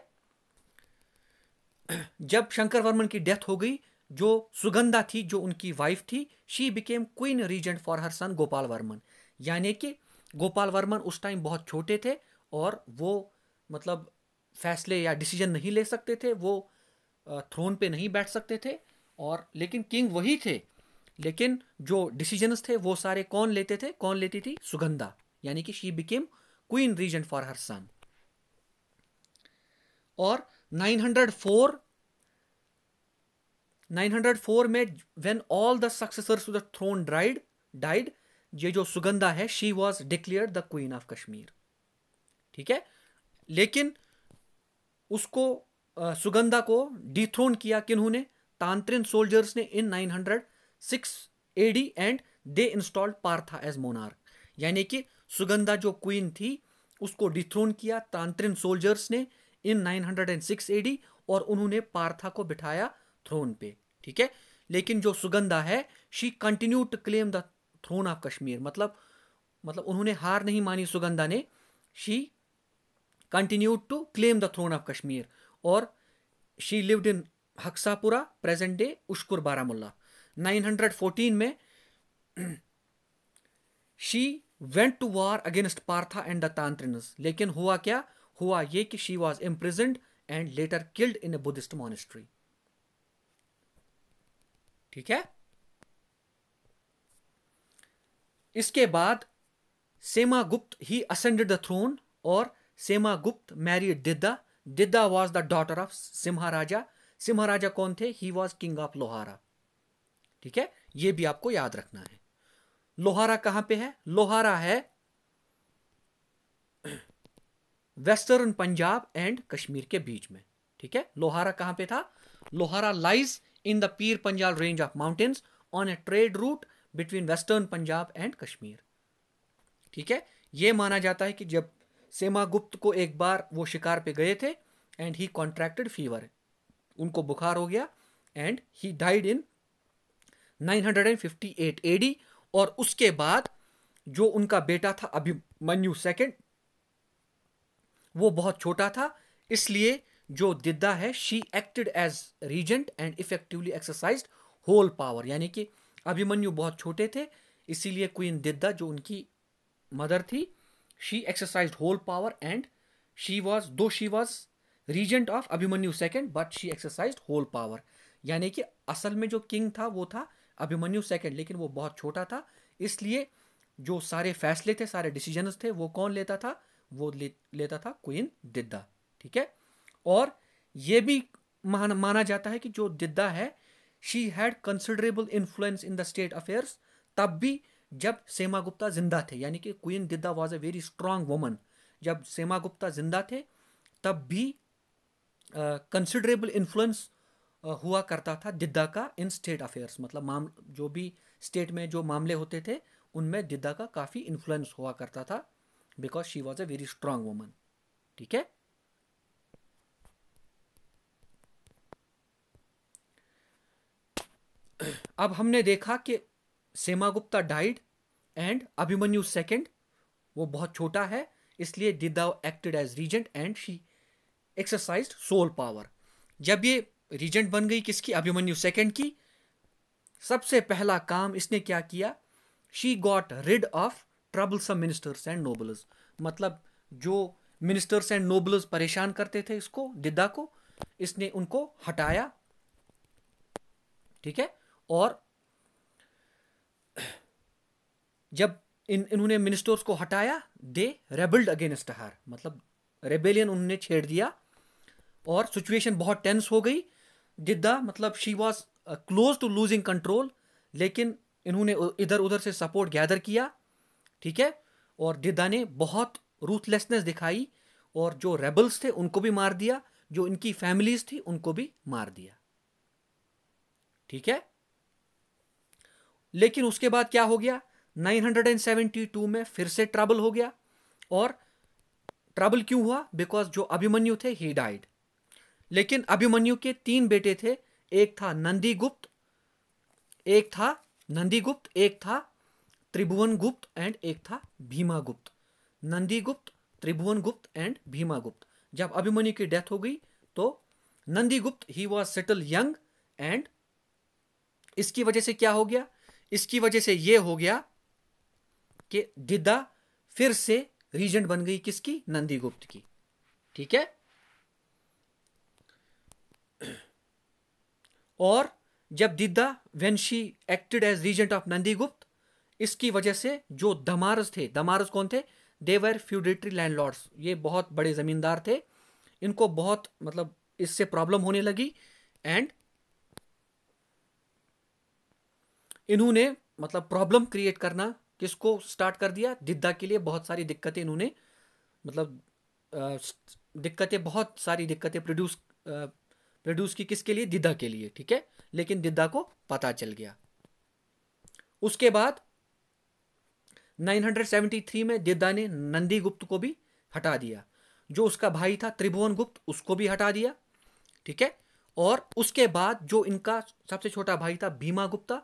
(clears throat) जब शंकर वर्मन की डेथ हो गई जो सुगंधा थी जो उनकी वाइफ थी she became queen regent for her son Gopal Varman यानी कि गोपाल वर्मन उस टाइम बहुत छोटे थे और वो मतलब फैसले या डिसीजन नहीं ले सकते थे वो थ्रोन पे नहीं बैठ सकते थे और लेकिन किंग वही थे लेकिन जो डिसीजंस थे वो सारे कौन लेते थे कौन लेती थी सुगंधा यानी कि she became queen regent for her son और 904 904 में when all the successors to the throne dried died ये जो सुगंधा है she was declare the queen of Kashmir ठीक है लेकिन उसको सुगंधा को डिथ्रोन किया किन्होंने तांत्रिन सोल्जर्स ने in 906 AD and they installed Partha as monarch यानी कि सुगंधा जो क्वीन थी उसको डिथ्रोन किया तांत्रिन सोल्जर्स ने इन 906 एडी और उन्होंने पार्था को बिठाया थ्रोन पे ठीक है लेकिन जो सुगंधा है she continue to claim the throne of Kashmir मतलब मतलब उन्होंने हार नहीं मानी सुगंधा ने she continue to claim the throne of Kashmir और she lived in Huskapura present day Ushkur Baramulla 914 में she went to war against Partha and the Tantrins लेकिन हुआ क्या हुआ ये कि she was imprisoned and later killed in a Buddhist monastery ठीक है इसके बाद सेमा गुप्त ही असेंडेड द थ्रोन और Kshemagupta married Didda the daughter of Simharaja Simharaja कौन थे he was king of Lohara ठीक है ये भी आपको याद रखना है लोहारा कहां पे है लोहारा है वेस्टर्न पंजाब एंड कश्मीर के बीच में ठीक है लोहारा कहां पे था Lohara lies in the Pir Punjab range of mountains on a trade route between western Punjab and Kashmir ठीक है ये माना जाता है कि जब सेमा गुप्त को एक बार वो शिकार पे गए थे एंड ही कॉन्ट्रैक्टेड फीवर उनको बुखार हो गया and he died in 958 AD और उसके बाद जो उनका बेटा था अभिमन्यु सेकंड वो बहुत छोटा था इसलिए जो दिद्दा है she acted as regent and effectively exercise whole power यानी कि अभिमन्यु बहुत छोटे थे इसीलिए क्वीन दिद्दा जो उनकी मदर थी she exercise whole power and she was though she was regent of Abhimanyu second but she exercise whole power यानी कि असल में जो किंग था वो था अभिमन्यू सेकेंड लेकिन वो बहुत छोटा था इसलिए जो सारे फैसले थे सारे डिसीजंस थे वो कौन लेता था वो ले, लेता था क्वीन दिद्दा ठीक है और ये भी मान, माना जाता है कि जो दिद्दा है she had considerable influence in the state affairs तब भी जब सेमा गुप्ता जिंदा थे यानी कि queen Didda was a very strong woman जब सेमा गुप्ता जिंदा थे तब भी कंसिडरेबल uh, इन्फ्लुएंस uh, हुआ करता था दिदा का इन स्टेट अफेयर्स मतलब माम जो भी स्टेट में जो मामले होते थे उनमें दिदा का काफ़ी इन्फ्लुएंस हुआ करता था because she was a very strong woman ठीक है अब हमने देखा कि Kshemagupta died and Abhimanyu second वो बहुत छोटा है इसलिए Didda acted as regent and she exercise sole power जब ये रीजेंट बन गई किसकी अभिमन्यु सेकेंड की सबसे पहला काम इसने क्या किया she got rid of troublesome ministers and nobles मतलब जो मिनिस्टर्स एंड नोबल्स परेशान करते थे इसको दिद्दा को इसने उनको हटाया ठीक है और जब इन इन्होंने मिनिस्टर्स को हटाया दे रेबल्ड अगेंस्ट हार मतलब रेबेलियन उन्होंने छेड़ दिया और सिचुएशन बहुत टेंस हो गई जिद्दा मतलब she was close to losing control लेकिन इन्होंने इधर उधर से सपोर्ट गैदर किया ठीक है और जिद्दा ने बहुत रूथलेसनेस दिखाई और जो रेबल्स थे उनको भी मार दिया जो इनकी फैमिलीज थी उनको भी मार दिया ठीक है लेकिन उसके बाद क्या हो गया 972 में फिर से ट्रबल हो गया और ट्रबल क्यों हुआ बिकॉज जो अभिमन्यु थे ही डाइड लेकिन अभिमन्यु के तीन बेटे थे एक था नंदी गुप्त एक था नंदी गुप्त एक था त्रिभुवन गुप्त एंड एक था भीमा गुप्त नंदी गुप्त त्रिभुवन गुप्त एंड भीमा गुप्त जब अभिमन्यु की डेथ हो गई तो Nandigupta he was still young and इसकी वजह से क्या हो गया इसकी वजह से यह हो गया कि दिदा फिर से रीजेंट बन गई किसकी नंदी गुप्त की ठीक है और जब Didda when she acted as regent of Nandigupta इसकी वजह से जो दमारस थे दमारस कौन थे देवर फ्यूडेटरी लैंडलॉर्ड्स ये बहुत बड़े ज़मींदार थे इनको बहुत मतलब इससे प्रॉब्लम होने लगी एंड इन्होंने मतलब प्रॉब्लम क्रिएट करना किसको स्टार्ट कर दिया दिद्दा के लिए बहुत सारी दिक्कतें इन्होंने मतलब दिक्कतें बहुत सारी दिक्कतें प्रोड्यूस प्रोड्यूस की किसके लिए दिद्दा के लिए ठीक है लेकिन दिद्दा को पता चल गया उसके बाद 973 में दिद्दा ने नंदी गुप्त को भी हटा दिया जो उसका भाई था त्रिभुवन गुप्त उसको भी हटा दिया ठीक है और उसके बाद जो इनका सबसे छोटा भाई था भीमा गुप्ता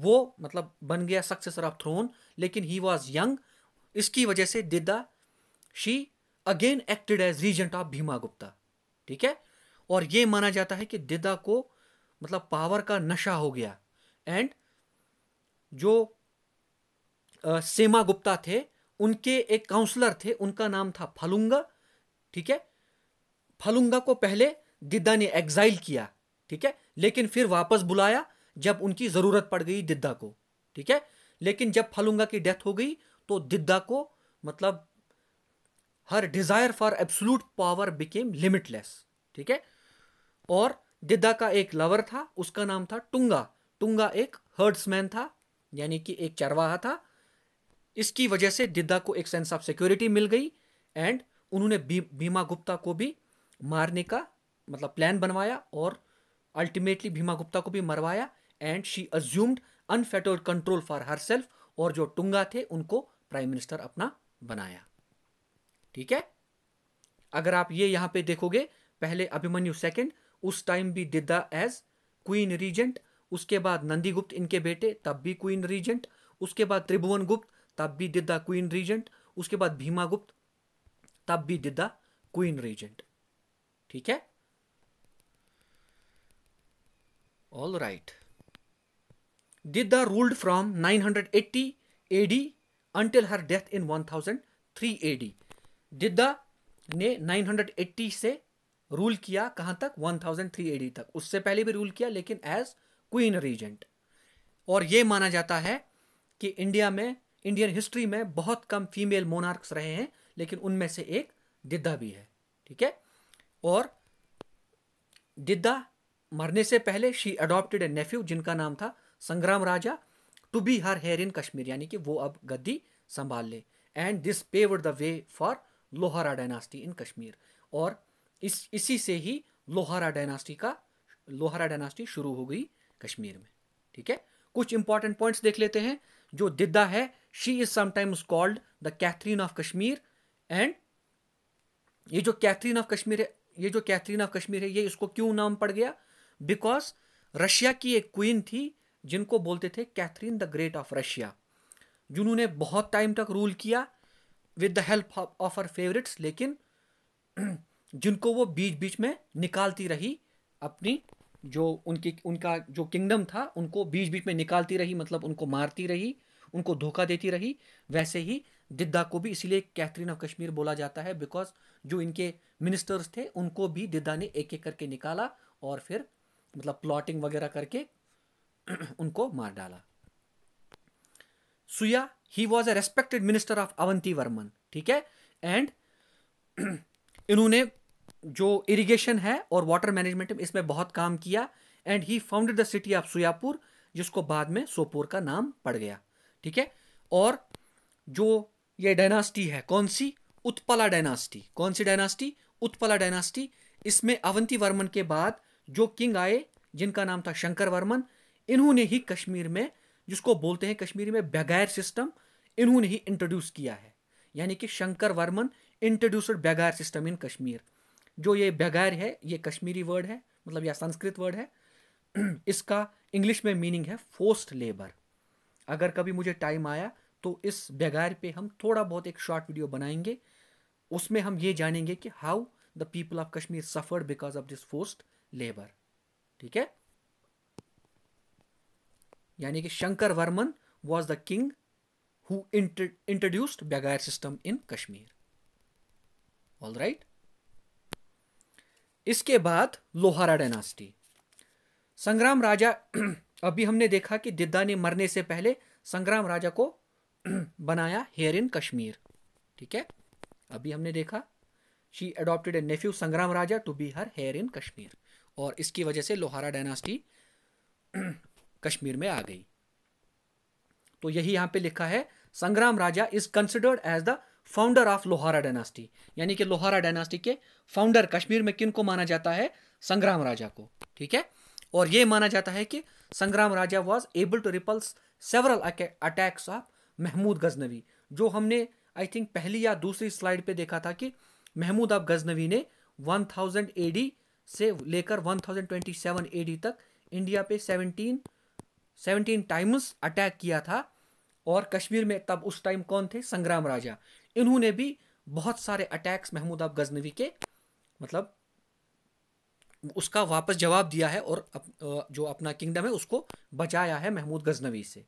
वो मतलब बन गया सक्सेसर ऑफ थ्रोन लेकिन ही वॉज यंग इसकी वजह से Didda she again acted as regent of Bhimagupta ठीक है और ये माना जाता है कि दिदा को मतलब पावर का नशा हो गया एंड जो आ, सेमा गुप्ता थे उनके एक काउंसलर थे उनका नाम था फलुंगा ठीक है फलुंगा को पहले दिद्दा ने एग्जाइल किया ठीक है लेकिन फिर वापस बुलाया जब उनकी ज़रूरत पड़ गई दिद्दा को ठीक है लेकिन जब फलुंगा की डेथ हो गई तो दिद्दा को मतलब her desire for absolute power became limitless ठीक है और दिद्दा का एक लवर था उसका नाम था टुंगा टुंगा एक हर्ड्समैन था यानी कि एक चरवाहा था इसकी वजह से दिद्दा को एक सेंस ऑफ सिक्योरिटी मिल गई एंड उन्होंने भी, भीमा गुप्ता को भी मारने का मतलब प्लान बनवाया और अल्टीमेटली भीमा गुप्ता को भी मरवाया and she assumed unfettered control for herself और जो टुंगा थे उनको प्राइम मिनिस्टर अपना बनाया ठीक है अगर आप ये यहां पे देखोगे पहले अभिमन्यु सेकंड उस टाइम भी दिदा एज क्वीन रीजेंट उसके बाद नंदीगुप्त इनके बेटे तब भी क्वीन रीजेंट उसके बाद त्रिभुवन गुप्त तब भी दिदा क्वीन रीजेंट उसके बाद भीमा गुप्त तब भी दिदा क्वीन रीजेंट ठीक है all right right. Dida ruled from 980 AD until her death in 1003 AD. Didda ने 980 से रूल किया कहाँ तक 1003 एडी तक उससे पहले भी रूल किया लेकिन एज क्वीन रीजेंट और यह माना जाता है कि इंडिया में इंडियन हिस्ट्री में बहुत कम फीमेल मोनार्क्स रहे हैं लेकिन उनमें से एक दिद्दा भी है ठीक है और दिद्दा मरने से पहले शी अडॉप्टेड ए नेफ्यू जिनका नाम था Sangramaraja to be her heir in Kashmir यानी कि वो अब गद्दी संभाल ले and this paved the way for Lohara dynasty in Kashmir और इस इसी से ही लोहारा डायनास्टी का लोहारा डायनास्टी शुरू हो गई कश्मीर में ठीक है कुछ इंपॉर्टेंट पॉइंट्स देख लेते हैं जो दिद्दा है she is sometimes called the Catherine of Kashmir and ये जो कैथरीन ऑफ कश्मीर है ये जो कैथरीन ऑफ कश्मीर है ये इसको क्यों नाम पड़ गया बिकॉज रशिया की एक क्वीन थी जिनको बोलते थे Catherine the great of Russia जिन्होंने बहुत टाइम तक रूल किया with the help of her favourites लेकिन (clears throat) जिनको वो बीच बीच में निकालती रही अपनी जो उनकी उनका जो किंगडम था उनको बीच बीच में निकालती रही मतलब उनको मारती रही उनको धोखा देती रही वैसे ही दिद्दा को भी इसीलिए कैथरीन ऑफ कश्मीर बोला जाता है बिकॉज जो इनके मिनिस्टर्स थे उनको भी दिद्दा ने एक एक करके निकाला और फिर मतलब प्लॉटिंग वगैरह करके (clears throat) उनको मार डाला Suyya he was a respected minister of Avanti Varman ठीक है एंड (clears throat) इन्होंने जो इरिगेशन है और वाटर मैनेजमेंट इसमें बहुत काम किया and he founded the city of Suyapur जिसको बाद में सोपोर का नाम पड़ गया ठीक है और जो ये डायनास्टी है कौन सी उत्पला डायनास्टी कौन सी डायनास्टी उत्पला डायनास्टी इसमें अवंती वर्मन के बाद जो किंग आए जिनका नाम था शंकर वर्मन इन्होंने ही कश्मीर में जिसको बोलते हैं कश्मीर में बगैर सिस्टम इन्होंने ही इंट्रोड्यूस किया है यानी कि Shankar Varman introduced begar system in Kashmir जो ये बगैर है ये कश्मीरी वर्ड है मतलब या संस्कृत वर्ड है (clears throat) इसका इंग्लिश में मीनिंग है फोस्ट लेबर अगर कभी मुझे टाइम आया तो इस बगैर पे हम थोड़ा बहुत एक शॉर्ट वीडियो बनाएंगे उसमें हम ये जानेंगे कि how the people of Kashmir suffered because of this forced labour ठीक है यानी कि Shankar Varman was the king who introduced begar system in Kashmir all right इसके बाद लोहारा डायनास्टी संग्राम राजा (clears throat) अभी हमने देखा कि दिद्दा ने मरने से पहले संग्राम राजा को (clears throat) बनाया हेयर इन कश्मीर ठीक है अभी हमने देखा she adopted a nephew Sangramaraja to be her heir in Kashmir और इसकी वजह से लोहारा डायनास्टी (clears throat) कश्मीर में आ गई तो यही यहां पे लिखा है Sangramaraja is considered as the founder of Lohara dynasty यानी कि लोहारा डायनास्टी के फाउंडर कश्मीर में किन को माना जाता है संग्राम राजा को ठीक है और यह माना जाता है कि Sangramaraja was able to repulse several attacks of Mahmud Ghaznavi जो हमने आई थिंक पहली या दूसरी स्लाइड पे देखा था कि महमूद अब गजनवी ने 1000 एडी से लेकर 1027 एडी तक इंडिया पे 17 सेवनटीन टाइम्स अटैक किया था और कश्मीर में तब उस टाइम कौन थे संग्राम राजा इन्होंने भी बहुत सारे अटैक्स महमूद अब गजनवी के मतलब उसका वापस जवाब दिया है और अप, जो अपना किंगडम है उसको बचाया है महमूद गजनवी से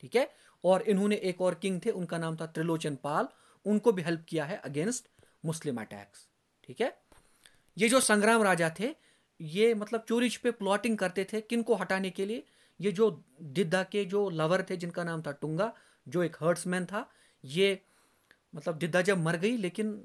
ठीक है और इन्होंने एक और किंग थे उनका नाम था त्रिलोचन पाल उनको भी हेल्प किया है अगेंस्ट मुस्लिम अटैक्स ठीक है ये जो संग्राम राजा थे ये मतलब चोरी पे प्लॉटिंग करते थे किन को हटाने के लिए ये जो दिद्धा के जो लवर थे जिनका नाम था टुंगा जो एक हर्ट्समैन था ये मतलब दिद्धा जब मर गई लेकिन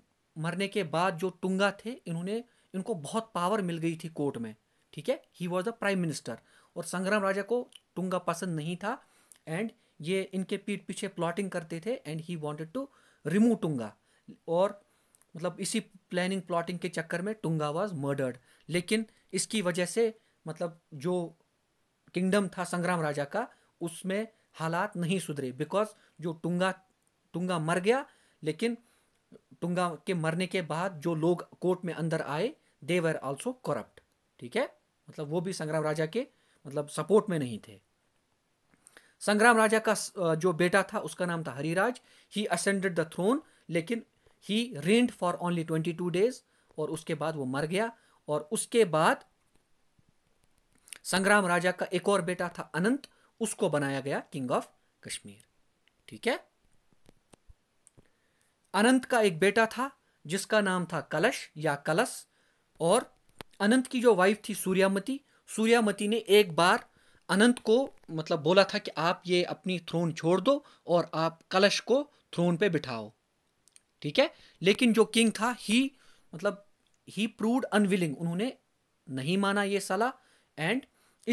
मरने के बाद जो टुंगा थे इन्होंने इनको बहुत पावर मिल गई थी कोर्ट में ठीक है he was the prime minister और संग्राम राजा को टुंगा पसंद नहीं था एंड ये इनके पीठ पीछे प्लॉटिंग करते थे and he wanted to remove Tunga और मतलब इसी प्लानिंग प्लॉटिंग के चक्कर में टुंगा वॉज मर्डर्ड लेकिन इसकी वजह से मतलब जो किंगडम था संग्राम राजा का उसमें हालात नहीं सुधरे बिकॉज जो टुंगा टुंगा मर गया लेकिन टुंगा के मरने के बाद जो लोग कोर्ट में अंदर आए दे वर ऑल्सो करप्ट ठीक है मतलब वो भी संग्राम राजा के मतलब सपोर्ट में नहीं थे संग्राम राजा का जो बेटा था उसका नाम था Hariraja he ascended the throne लेकिन he reigned for only twenty two days और उसके बाद वो मर गया और उसके बाद संग्राम राजा का एक और बेटा था अनंत उसको बनाया गया किंग ऑफ कश्मीर ठीक है अनंत का एक बेटा था जिसका नाम था कलश या कलश और अनंत की जो वाइफ थी सूर्यामती सूर्यामती ने एक बार अनंत को मतलब बोला था कि आप ये अपनी थ्रोन छोड़ दो और आप कलश को थ्रोन पे बिठाओ ठीक है लेकिन जो किंग था ही मतलब ही प्रूड अनविलिंग उन्होंने नहीं माना ये सलाह एंड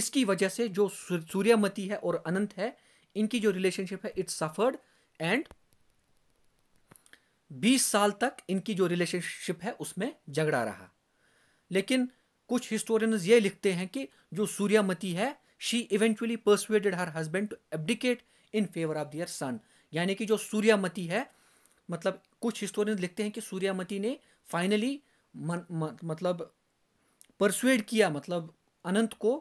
इसकी वजह से जो सूर्यमती है और अनंत है इनकी जो रिलेशनशिप है इट्स सफर्ड एंड 20 साल तक इनकी जो रिलेशनशिप है उसमें झगड़ा रहा लेकिन कुछ हिस्टोरियंस ये लिखते हैं कि जो सूर्यमती है she eventually persuaded her husband to abdicate in favour of their son यानी कि जो सूर्यमती है मतलब कुछ हिस्टोरियंस लिखते हैं कि सूर्यमती ने फाइनली मतलब परसुएड किया मतलब अनंत को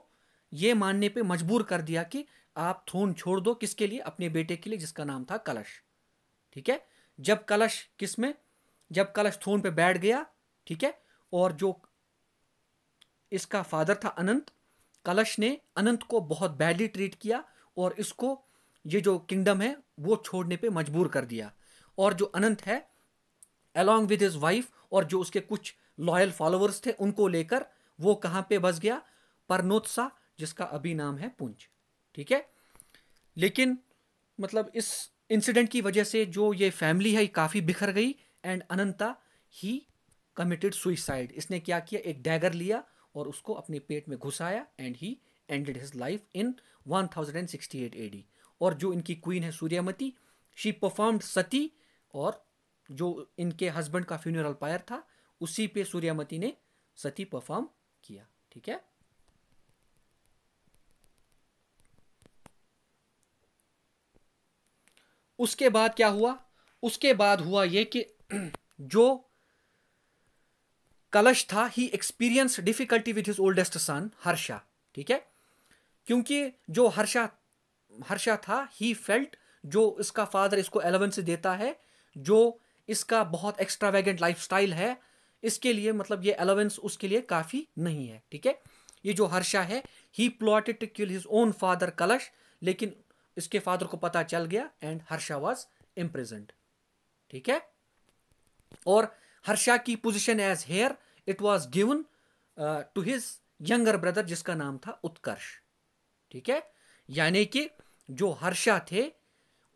ये मानने पे मजबूर कर दिया कि आप थून छोड़ दो किसके लिए अपने बेटे के लिए जिसका नाम था कलश ठीक है जब कलश किस में जब कलश थून पे बैठ गया ठीक है और जो इसका फादर था अनंत कलश ने अनंत को बहुत बैडली ट्रीट किया और इसको ये जो किंगडम है वो छोड़ने पे मजबूर कर दिया और जो अनंत है अलॉन्ग विद हिज वाइफ और जो उसके कुछ लॉयल फॉलोअर्स थे उनको लेकर वो कहाँ पे बस गया परनोत्सा जिसका अभी नाम है पुंछ ठीक है लेकिन मतलब इस इंसिडेंट की वजह से जो ये फैमिली है ये काफ़ी बिखर गई and Ananta he committed suicide इसने क्या किया एक डैगर लिया और उसको अपने पेट में घुसाया and he ended his life in 1068 AD और जो इनकी क्वीन है सूर्यमती शी परफॉर्म सती और जो इनके हस्बैंड का फ्यूनरल पायर था उसी पे सूर्यमती ने सती परफॉर्म किया ठीक है उसके बाद क्या हुआ उसके बाद हुआ ये कि (clears throat) जो कलश था he experience difficulty with his oldest son Harsha ठीक है क्योंकि जो हर्षा हर्षा था ही फेल्ट जो इसका फादर इसको अलेवेंस देता है जो इसका बहुत एक्स्ट्रावेगेंट स्टाइल है इसके लिए मतलब ये अलावेंस उसके लिए काफ़ी नहीं है ठीक है ये जो हर्षा है he plotted to kill his own father Kalasha लेकिन इसके फादर को पता चल गया एंड हर्षा वॉज इम्प्रेजेंट ठीक है और हर्षा की position as heir it was given to his younger brother जिसका नाम था उत्कर्ष ठीक है यानी कि जो हर्षा थे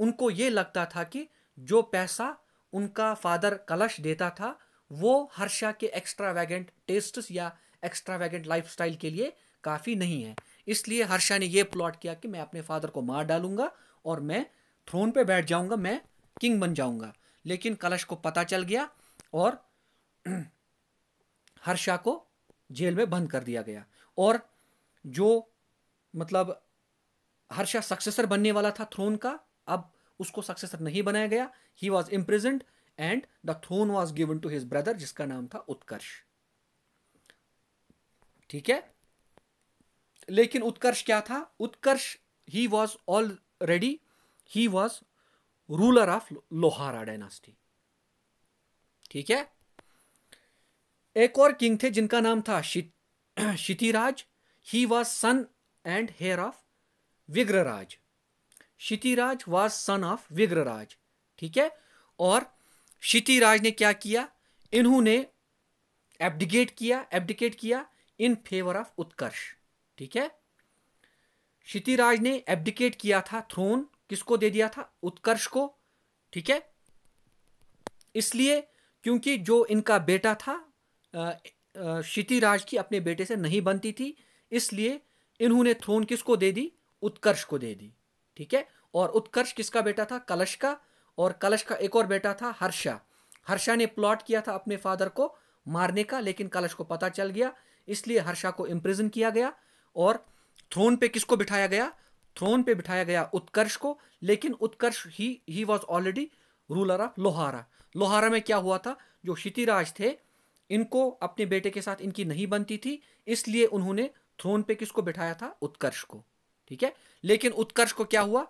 उनको ये लगता था कि जो पैसा उनका फादर कलश देता था वो हर्षा के एक्स्ट्रा वैगेंट टेस्ट या एक्स्ट्रा वैगेंट लाइफ के लिए काफ़ी नहीं है इसलिए हर्षा ने यह प्लॉट किया कि मैं अपने फादर को मार डालूंगा और मैं थ्रोन पे बैठ जाऊंगा मैं किंग बन जाऊंगा लेकिन कलश को पता चल गया और (clears throat) हर्षा को जेल में बंद कर दिया गया और जो मतलब हर्षा सक्सेसर बनने वाला था थ्रोन का अब उसको सक्सेसर नहीं बनाया गया he was imprisoned and the throne was given to his brother जिसका नाम था उत्कर्ष ठीक है लेकिन उत्कर्ष क्या था Utkarsha he was already he was ruler of Lohara dynasty ठीक है एक और किंग थे जिनका नाम था (clears throat) Kshitiraja he was son and heir of Vigraharaja Kshitiraja was son of Vigraharaja ठीक है और शितिराज ने क्या किया इन्होंने एबडिकेट किया एबडिकेट किया इन फेवर ऑफ उत्कर्ष ठीक है क्षितिराज ने एबडिकेट किया था थ्रोन किसको दे दिया था उत्कर्ष को ठीक है इसलिए क्योंकि जो इनका बेटा था क्षितिराज की अपने बेटे से नहीं बनती थी इसलिए इन्होंने थ्रोन किसको दे दी उत्कर्ष को दे दी ठीक है और उत्कर्ष किसका बेटा था कलश का और कलश का एक और बेटा था हर्षा हर्षा ने प्लॉट किया था अपने फादर को मारने का लेकिन कलश को पता चल गया इसलिए हर्षा को इम्प्रिजन किया गया और थ्रोन पे किसको बिठाया गया थ्रोन पे बिठाया गया उत्कर्ष को लेकिन Utkarsha he he was already ruler of Lohara Lohara में क्या हुआ था जो क्षितिराज थे इनको अपने बेटे के साथ इनकी नहीं बनती थी इसलिए उन्होंने थ्रोन पे किसको बिठाया था उत्कर्ष को ठीक है लेकिन उत्कर्ष को क्या हुआ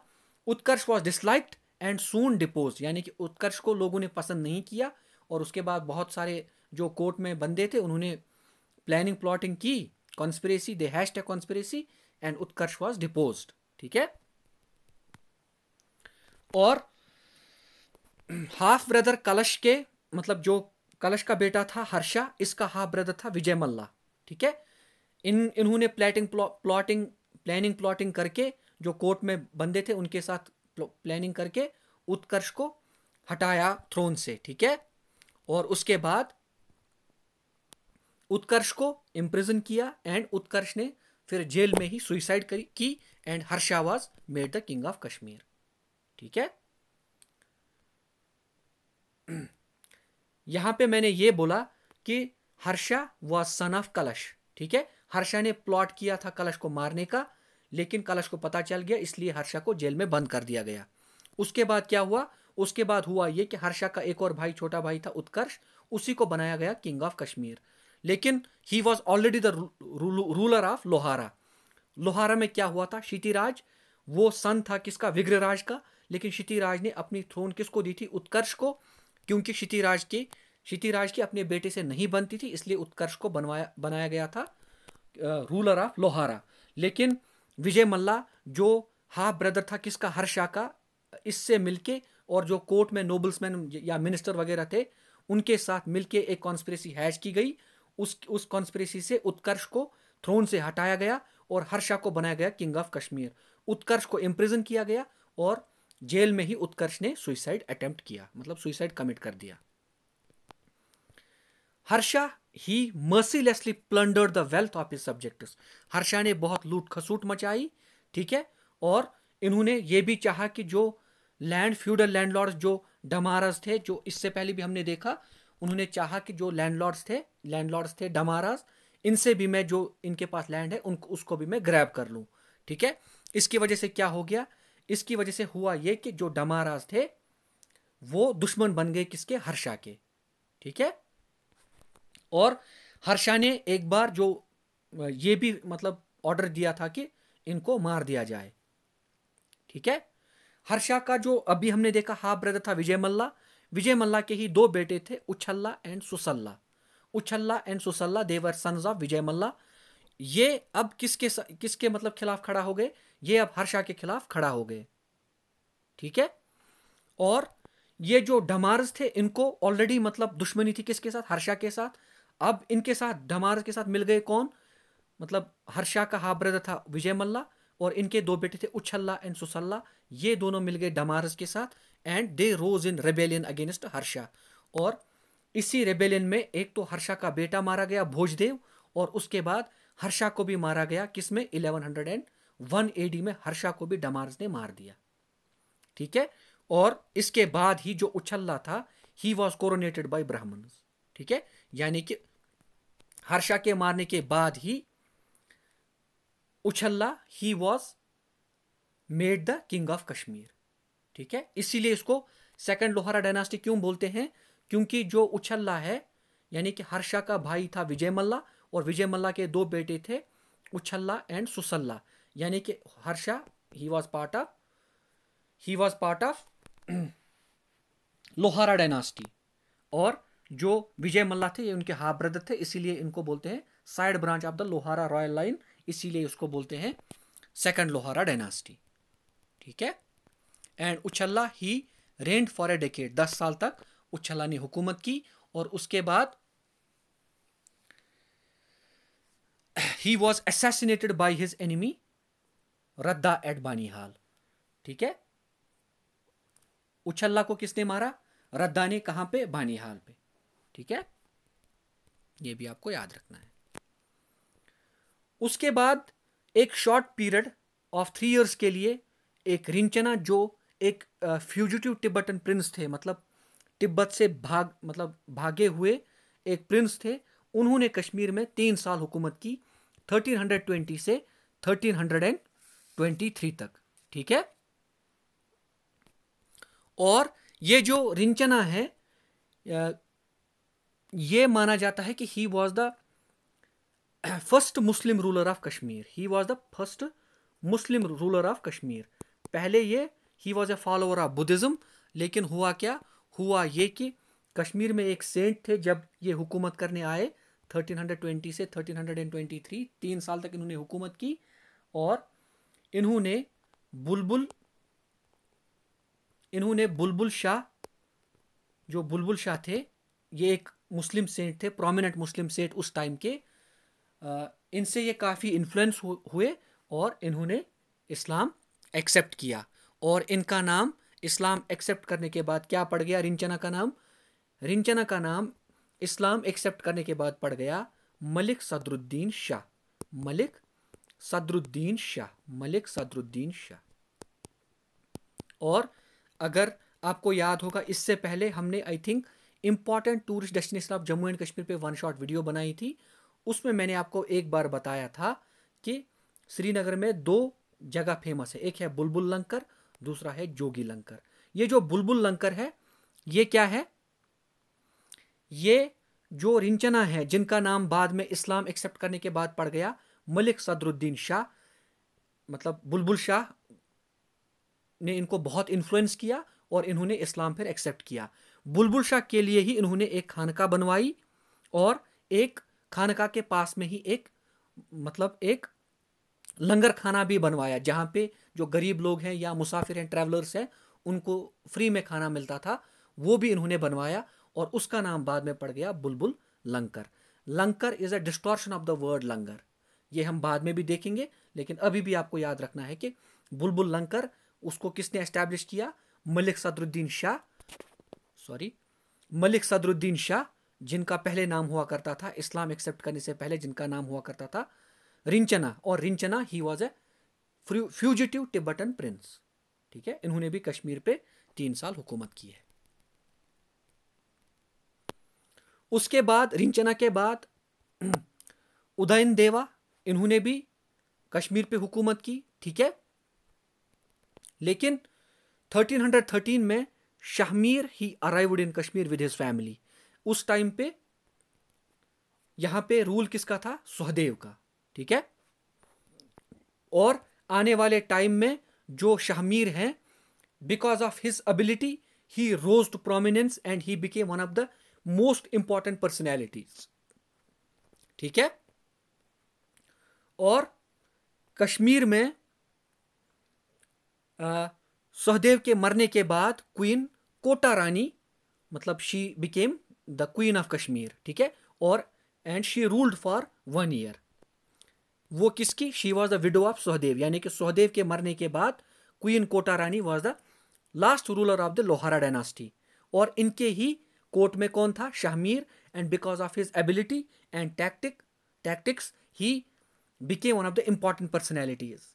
Utkarsha was disliked and soon depose यानी कि उत्कर्ष को लोगों ने पसंद नहीं किया और उसके बाद बहुत सारे जो कोर्ट में बंदे थे उन्होंने प्लानिंग प्लॉटिंग की conspiracy they hashed a conspiracy and utkarsh was deposed ठीक है और हाफ ब्रदर कलश के मतलब जो कलश का बेटा था हर्षा इसका हाफ ब्रदर था विजय मल्ला ठीक है इन इन्होंने प्लेटिंग प्लॉटिंग प्लानिंग प्लॉटिंग करके जो कोर्ट में बंदे थे उनके साथ प्लानिंग करके उत्कर्ष को हटाया थ्रोन से ठीक है और उसके बाद उत्कर्ष को इम्प्रिजन किया एंड उत्कर्ष ने फिर जेल में ही सुइसाइड करी की and Harsha was made the king of Kashmir ठीक है यहां पे मैंने ये बोला कि हर्षा वॉज सन ऑफ कलश ठीक है हर्षा ने प्लॉट किया था कलश को मारने का लेकिन कलश को पता चल गया इसलिए हर्षा को जेल में बंद कर दिया गया उसके बाद क्या हुआ उसके बाद हुआ यह कि हर्षा का एक और भाई छोटा भाई था उत्कर्ष उसी को बनाया गया किंग ऑफ कश्मीर लेकिन he was already the ruler of Lohara Lohara में क्या हुआ था क्षितिराज वो सन था किसका विग्रराज का लेकिन क्षितिराज ने अपनी थ्रोन किसको दी थी उत्कर्ष को क्योंकि क्षितिराज की क्षितिराज की अपने बेटे से नहीं बनती थी इसलिए उत्कर्ष को बनवाया बनाया गया था रूलर ऑफ लोहारा लेकिन विजय मल्ला जो हाफ ब्रदर था किसका हर्षा का इससे मिलके और जो कोर्ट में नोबल्समैन या मिनिस्टर वगैरह थे उनके साथ मिलके एक कॉन्स्परेसी हैच की गई उस उस कॉन्स्परेसी से उत्कर्ष को थ्रोन से हटाया गया और हर्षा को बनाया गया किंग ऑफ कश्मीर उत्कर्ष को इम्प्रिजन किया गया और जेल में ही उत्कर्ष ने सुइसाइड अटेम्प्ट किया मतलब सुइसाइड कमिट कर दिया Harsha he mercilessly plundered the wealth of his subjects Harsha ने बहुत लूट खसूट मचाई ठीक है और इन्होंने ये भी चाहा कि जो लैंड फ्यूडल लैंडलॉर्ड्स जो डमारस थे जो इससे पहले भी हमने देखा उन्होंने चाहा कि जो लैंडलॉर्ड्स थे लैंडलॉर्ड्स थे डमाराज इनसे भी मैं जो इनके पास लैंड है उन उसको भी मैं ग्रैब कर लूँ ठीक है इसकी वजह से क्या हो गया इसकी वजह से हुआ ये कि जो डमाराज थे वो दुश्मन बन गए किसके हर्षा के ठीक है और हर्षा ने एक बार जो ये भी मतलब ऑर्डर दिया था कि इनको मार दिया जाए ठीक है हर्षा का जो अभी हमने देखा हाफ ब्रदर था विजय मल्ला विजय मल्ला के ही दो बेटे थे Uchchala and Sussala Uchchala and Sussala they were sons of Vijayamalla ये अब किसके किसके मतलब खिलाफ खड़ा हो गए ये अब हर्षा के खिलाफ खड़ा हो गए ठीक है और ये जो ढमारस थे इनको ऑलरेडी मतलब दुश्मनी थी किसके साथ हर्षा के साथ अब इनके साथ ढमारस के साथ मिल गए कौन मतलब हर्षा का हाफ ब्रदर था विजय मल्ला और इनके दो बेटे थे उछल्ला एंड सुसल्ला ये दोनों मिल गए डमारस के साथ and they rose in rebellion against Harsha और इसी रेबेलियन में एक तो हर्षा का बेटा मारा गया भोजदेव और उसके बाद हर्षा को भी मारा गया किसमें eleven hundred and one AD में हर्षा को भी डमार्स ने मार दिया ठीक है और इसके बाद ही जो उछल्ला था ही वॉज कोरोनेटेड बाई ब्राह्मण ठीक है यानी कि हर्षा के मारने के बाद ही Uchchala he was made the king of Kashmir ठीक है इसीलिए इसको सेकंड लोहरा डायनास्टी क्यों बोलते हैं क्योंकि जो उछल्ला है यानी कि हर्षा का भाई था विजय मल्ला और विजय मल्ला के दो बेटे थे उछल्ला एंड सुसल्ला यानी कि Harsha he was part of he was part of Lohara dynasty और जो विजय मल्ला थे ये उनके हाफ ब्रदर थे इसीलिए इनको बोलते हैं side branch of the Lohara royal line इसीलिए उसको बोलते हैं सेकंड लोहारा डायनास्टी ठीक है and Uchchala he reigned for a decade दस साल तक ने हुकूमत की और उसके बाद he was assassinated by his enemy Radda at Banihal ठीक है उछल्ला को किसने मारा रद्दा ने कहा पे बानीहाल पे ठीक है ये भी आपको याद रखना है उसके बाद एक short period of three years के लिए एक रिंचना जो एक फ्यूजिटिव टिबटन प्रिंस थे मतलब तिब्बत से भाग मतलब भागे हुए एक प्रिंस थे उन्होंने कश्मीर में तीन साल हुकूमत की 1320 से 1323 तक ठीक है और ये जो रिंचना है ये माना जाता है कि he was the first Muslim ruler of Kashmir he was the first Muslim ruler of Kashmir पहले ये he was a follower of Buddhism लेकिन हुआ क्या हुआ ये कि कश्मीर में एक सेंट थे जब ये हुकूमत करने आए 1320 से 1323 तीन साल तक इन्होंने हुकूमत की और इन्होंने बुलबुल इन्होंने बुलबुल शाह जो बुलबुल शाह थे ये एक मुस्लिम सेंट थे प्रोमिनेंट मुस्लिम सेंट उस टाइम के इनसे ये काफ़ी इन्फ्लुएंस हुए और इन्होंने इस्लाम एक्सेप्ट किया और इनका नाम इस्लाम एक्सेप्ट करने के बाद क्या पड़ गया रिंचना का नाम रिंचना का नाम इस्लाम एक्सेप्ट करने के बाद पड़ गया मलिक सदरुद्दीन शाह मलिक सदरुद्दीन शाह मलिक सदरुद्दीन शाह और अगर आपको याद होगा इससे पहले हमने I think important tourist destination of Jammu and Kashmir पे वन शॉट वीडियो बनाई थी उसमें मैंने आपको एक बार बताया था कि श्रीनगर में दो जगह फेमस है एक है बुलबुल लंकर दूसरा है जोगी लंकर ये जो बुलबुल लंकर है ये क्या है ये जो रिंचना है जिनका नाम बाद में इस्लाम एक्सेप्ट करने के बाद पड़ गया मलिक सदरुद्दीन शाह मतलब बुलबुल शाह ने इनको बहुत इन्फ्लुएंस किया और इन्होंने इस्लाम फिर एक्सेप्ट किया बुलबुल शाह के लिए ही इन्होंने एक खानका बनवाई और एक खानका के पास में ही एक मतलब एक लंगर खाना भी बनवाया जहाँ पे जो गरीब लोग हैं या मुसाफिर हैं ट्रैवलर्स हैं उनको फ्री में खाना मिलता था वो भी इन्होंने बनवाया और उसका नाम बाद में पड़ गया Bulbul Lankar Lankar is a distortion of the word langar ये हम बाद में भी देखेंगे लेकिन अभी भी आपको याद रखना है कि बुलबुल लंकर उसको किसने एस्टैब्लिश किया मलिक सदरुद्दीन शाह सॉरी मलिक सदरुद्दीन शाह जिनका पहले नाम हुआ करता था इस्लाम एक्सेप्ट करने से पहले जिनका नाम हुआ करता था रिंचना और Rinchana he was a fugitive Tibetan prince ठीक है इन्होंने भी कश्मीर पे तीन साल हुकूमत की है उसके बाद रिंचना के बाद (clears throat) उदयन देवा इन्होंने भी कश्मीर पे हुकूमत की ठीक है लेकिन 1313 में Shahmir he arrived in Kashmir with his family उस टाइम पे यहां पे रूल किसका था सुहदेव का ठीक है और आने वाले टाइम में जो शाहमीर हैं because of his ability he rose to prominence and he became one of the most important personalities ठीक है और कश्मीर में सहदेव के मरने के बाद क्वीन कोटा रानी मतलब she became the queen of Kashmir ठीक है और and she ruled for one year वो किसकी she was the widow of Sahadev यानी कि सहदेव के मरने के बाद Queen Kota Rani was the last ruler of the Lohara dynasty और इनके ही कोर्ट में कौन था Shahmir and because of his ability and tactic tactics he became one of the important personalities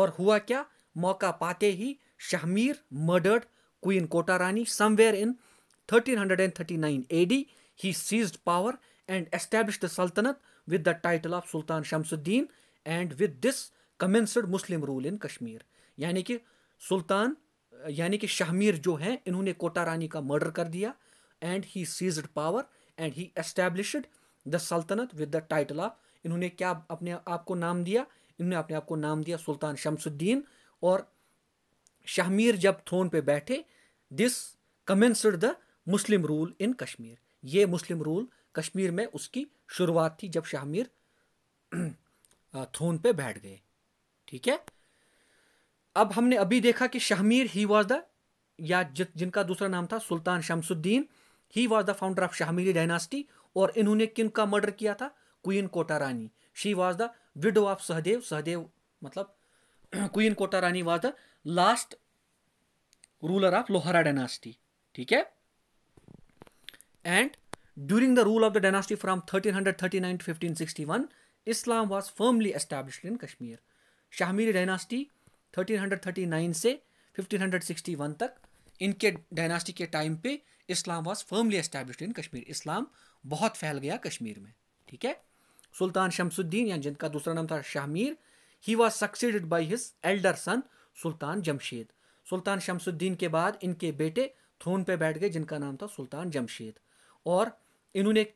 और हुआ क्या मौका पाते ही Shahmir murdered Queen Kota Rani somewhere in thirteen hundred and thirty nine A D he seized power and establish the sultanate with the title of Sultan Shamsuddin and with this commenced Muslim rule in Kashmir यानी कि सुल्तान यानी कि शाहमीर जो हैं इन्होंने कोटा रानी का मर्डर कर दिया and he seized power and he established the sultanate with the title of इन्होंने क्या अपने आप को नाम दिया इन्होंने अपने आप को नाम दिया सुल्तान शमसुद्दीन और शाहमीर जब थ्रोन पे बैठे this commenced the Muslim rule in Kashmir ये मुस्लिम रूल कश्मीर में उसकी शुरुआत थी जब शाहमीर थ्रोन पे बैठ गए ठीक है अब हमने अभी देखा कि शाहमीर ही वॉज द या जिनका दूसरा नाम था Sultan Shamsuddin he was the founder of Shahmiri dynasty और इन्होंने किन का मर्डर किया था Queen Kota Rani she was the widow of Sahadev Sahadev मतलब Queen Kota Rani was the last ruler of Lohara dynasty ठीक है and during the rule of the dynasty from thirteen hundred thirty nine to fifteen sixty one Islam was firmly establish in Kashmir Shahmiri dynasty 1339 से 1561 तक इनके dynasty के time पे Islam was firmly establish in Kashmir Islam बहुत फैल गया कश्मीर में ठीक है सुल्तान शमसुद्दीन या जिनका दूसरा नाम था Shahmir he was succeeded by his elder son Sultan Jamshed Sultan Shamsuddin के बाद इनके बेटे थ्रोन पे बैठ गए जिनका नाम था सुल्तान जमशेद और इन्होंने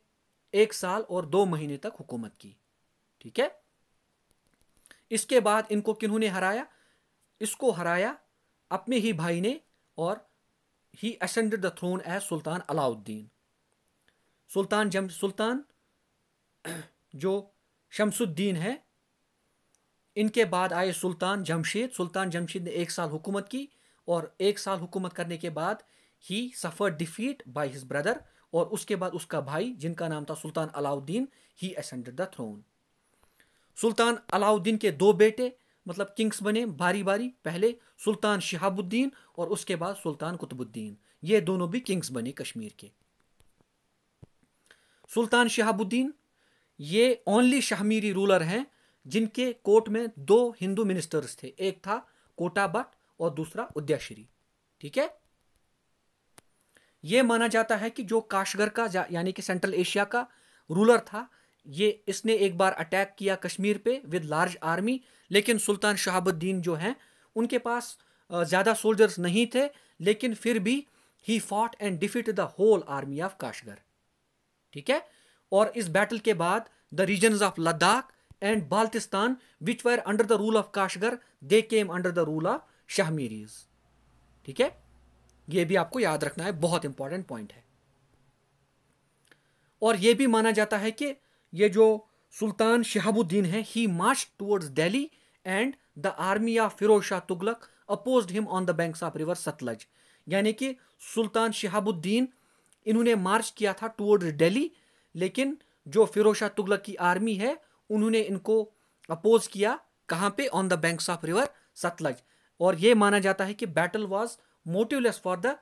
एक साल और दो महीने तक हुकूमत की ठीक है इसके बाद इनको किन्होंने हराया इसको हराया अपने ही भाई ने और he ascended the throne as Sultan Alauddin Sultan जम सुल्तान (clears throat) जो शमसुद्दीन है इनके बाद आए सुल्तान जमशेद सुल्तान जमशेद ने एक साल हुकूमत की और एक साल हुकूमत करने के बाद he suffer defeat by his brother और उसके बाद उसका भाई जिनका नाम था Sultan Alauddin he ascended the throne Sultan Alauddin के दो बेटे मतलब किंग्स बने बारी बारी पहले सुल्तान शिहाबुद्दीन और उसके बाद सुल्तान कुतुबुद्दीन ये दोनों भी किंग्स बने कश्मीर के सुल्तान शिहाबुद्दीन ये ओनली शाहमीरी रूलर हैं जिनके कोर्ट में दो हिंदू मिनिस्टर्स थे एक था कोटा भट्ट और दूसरा उद्याश्री ठीक है ये माना जाता है कि जो काशगर का यानी कि सेंट्रल एशिया का रूलर था ये इसने एक बार अटैक किया कश्मीर पे विद लार्ज आर्मी लेकिन सुल्तान शहाबुद्दीन जो हैं उनके पास ज़्यादा सोल्जर्स नहीं थे लेकिन फिर भी he fought and defeat the whole army of Kashgar ठीक है और इस बैटल के बाद the region of Ladakh and Baltistan which were under the rule of Kashgar they came under the rule of Shahmiris ठीक है ये भी आपको याद रखना है बहुत इंपॉर्टेंट पॉइंट है और यह भी माना जाता है कि ये जो सुल्तान शहाबुद्दीन है he march towards Delhi and the army of Firoz Shah Tughlaq oppose him on the banks of river Sutlej यानी कि सुल्तान शहाबुद्दीन इन्होंने मार्च किया था टूवर्ड्स दिल्ली लेकिन जो फिरोज शाह तुगलक की आर्मी है उन्होंने इनको अपोज किया कहाँ पे on the banks of river Sutlej और ये माना जाता है कि battle was motiveless for the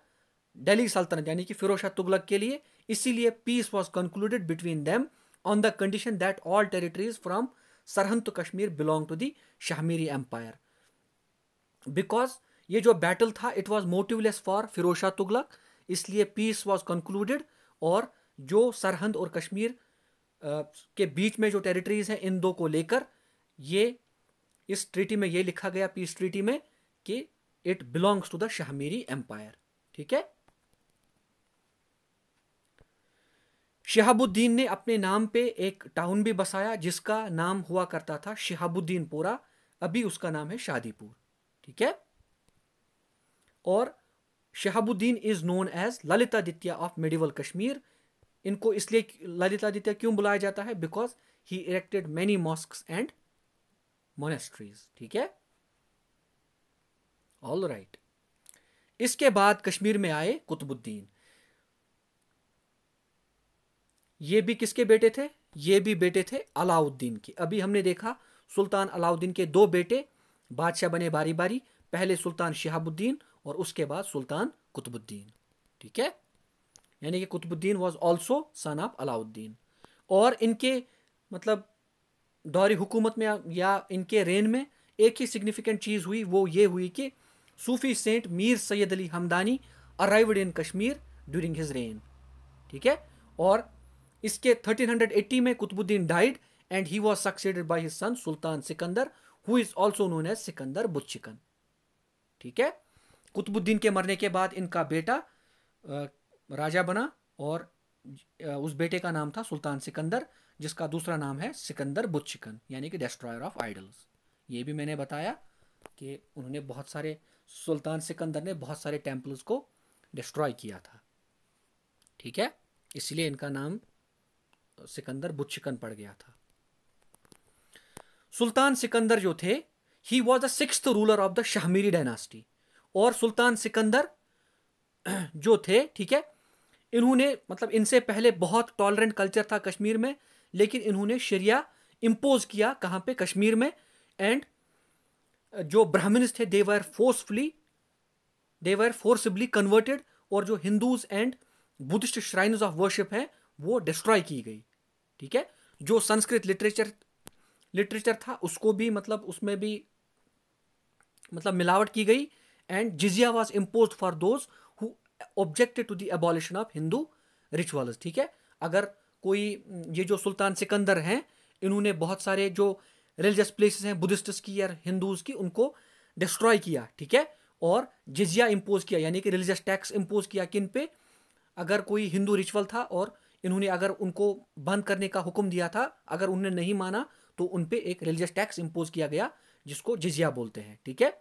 Delhi सल्तनत यानी कि फिरोज शाह तुगलक के लिए इसीलिए peace was concluded between them on the condition that all territories from सरहन to Kashmir belong to the Shahmiri empire because ये जो बैटल था it was motiveless for Firozshah Tughlaq इसलिए पीस वॉज कंक्लूडेड और जो सरहंद और कश्मीर के बीच में जो टेरिटरीज हैं इन दो को लेकर ये इस ट्रीटी में ये लिखा गया पीस ट्रीटी में कि it belongs to the Shahmiri empire ठीक है शहाबुद्दीन ने अपने नाम पे एक टाउन भी बसाया जिसका नाम हुआ करता था शहाबुद्दीनपुरा अभी उसका नाम है शादीपुर ठीक है और Shahabuddin is known as Lalitaditya of medieval Kashmir इनको इसलिए ललितादित्य क्यों बुलाया जाता है because he erected many mosque and monasteries ठीक है ऑल राइट right. इसके बाद कश्मीर में आए कुतुबुद्दीन ये भी किसके बेटे थे ये भी बेटे थे अलाउद्दीन के अभी हमने देखा सुल्तान अलाउद्दीन के दो बेटे बादशाह बने बारी बारी पहले सुल्तान शहाबुद्दीन और उसके बाद सुल्तान कुतुबुद्दीन ठीक है यानी कि Qutbuddin was also son of Alauddin और इनके मतलब दौरी हुकूमत में या इनके रेन में एक ही सिग्निफिकेंट चीज़ हुई वो ये हुई कि Sufi saint Mir Syed Ali Hamdani arrived in Kashmir during his reign ठीक है और इसके 1380 में Qutbuddin died and he was succeeded by his son Sultan Sikandar who is also known as Sikandar Butshikan ठीक है कुतुबुद्दीन के मरने के बाद इनका बेटा राजा बना और उस बेटे का नाम था सुल्तान सिकंदर जिसका दूसरा नाम है सिकंदर बुच्चिकन यानी कि डिस्ट्रॉयर ऑफ आइडल्स ये भी मैंने बताया कि उन्होंने बहुत सारे सुल्तान सिकंदर ने बहुत सारे टेम्पल्स को डिस्ट्रॉय किया था ठीक है इसलिए इनका नाम सिकंदर बुच्छिकन पड़ गया था सुल्तान सिकंदर जो थे he was the six ruler of the Shahmiri dynasty और सुल्तान सिकंदर (clears throat) जो थे ठीक है इन्होंने मतलब इनसे पहले बहुत टॉलरेंट कल्चर था कश्मीर में लेकिन इन्होंने शरिया इम्पोज किया कहाँ पे कश्मीर में एंड जो ब्राह्मण्स थे they were forcefully they were forcibly converted और जो Hindus and Buddhist shrines of worship हैं वो डिस्ट्रॉय की गई ठीक है जो संस्कृत लिटरेचर लिटरेचर था उसको भी मतलब उसमें भी मतलब मिलावट की गई and jizya was impose for those who objected to the abolition of Hindu rituals ठीक है अगर कोई ये जो सुल्तान सिकंदर हैं इन्होंने बहुत सारे जो रिलीजियस प्लेसेस हैं बुद्धिस्ट्स की या हिंदूज़ की उनको डिस्ट्रॉय किया ठीक है और जिजिया इम्पोज किया यानी कि रिलीजियस टैक्स इम्पोज किया किन पे अगर कोई हिंदू रिचुअल था और इन्होंने अगर उनको बंद करने का हुक्म दिया था अगर उन्होंने नहीं माना तो उन पर एक रिलीजियस टैक्स इम्पोज किया गया जिसको जिजिया बोलते हैं ठीक है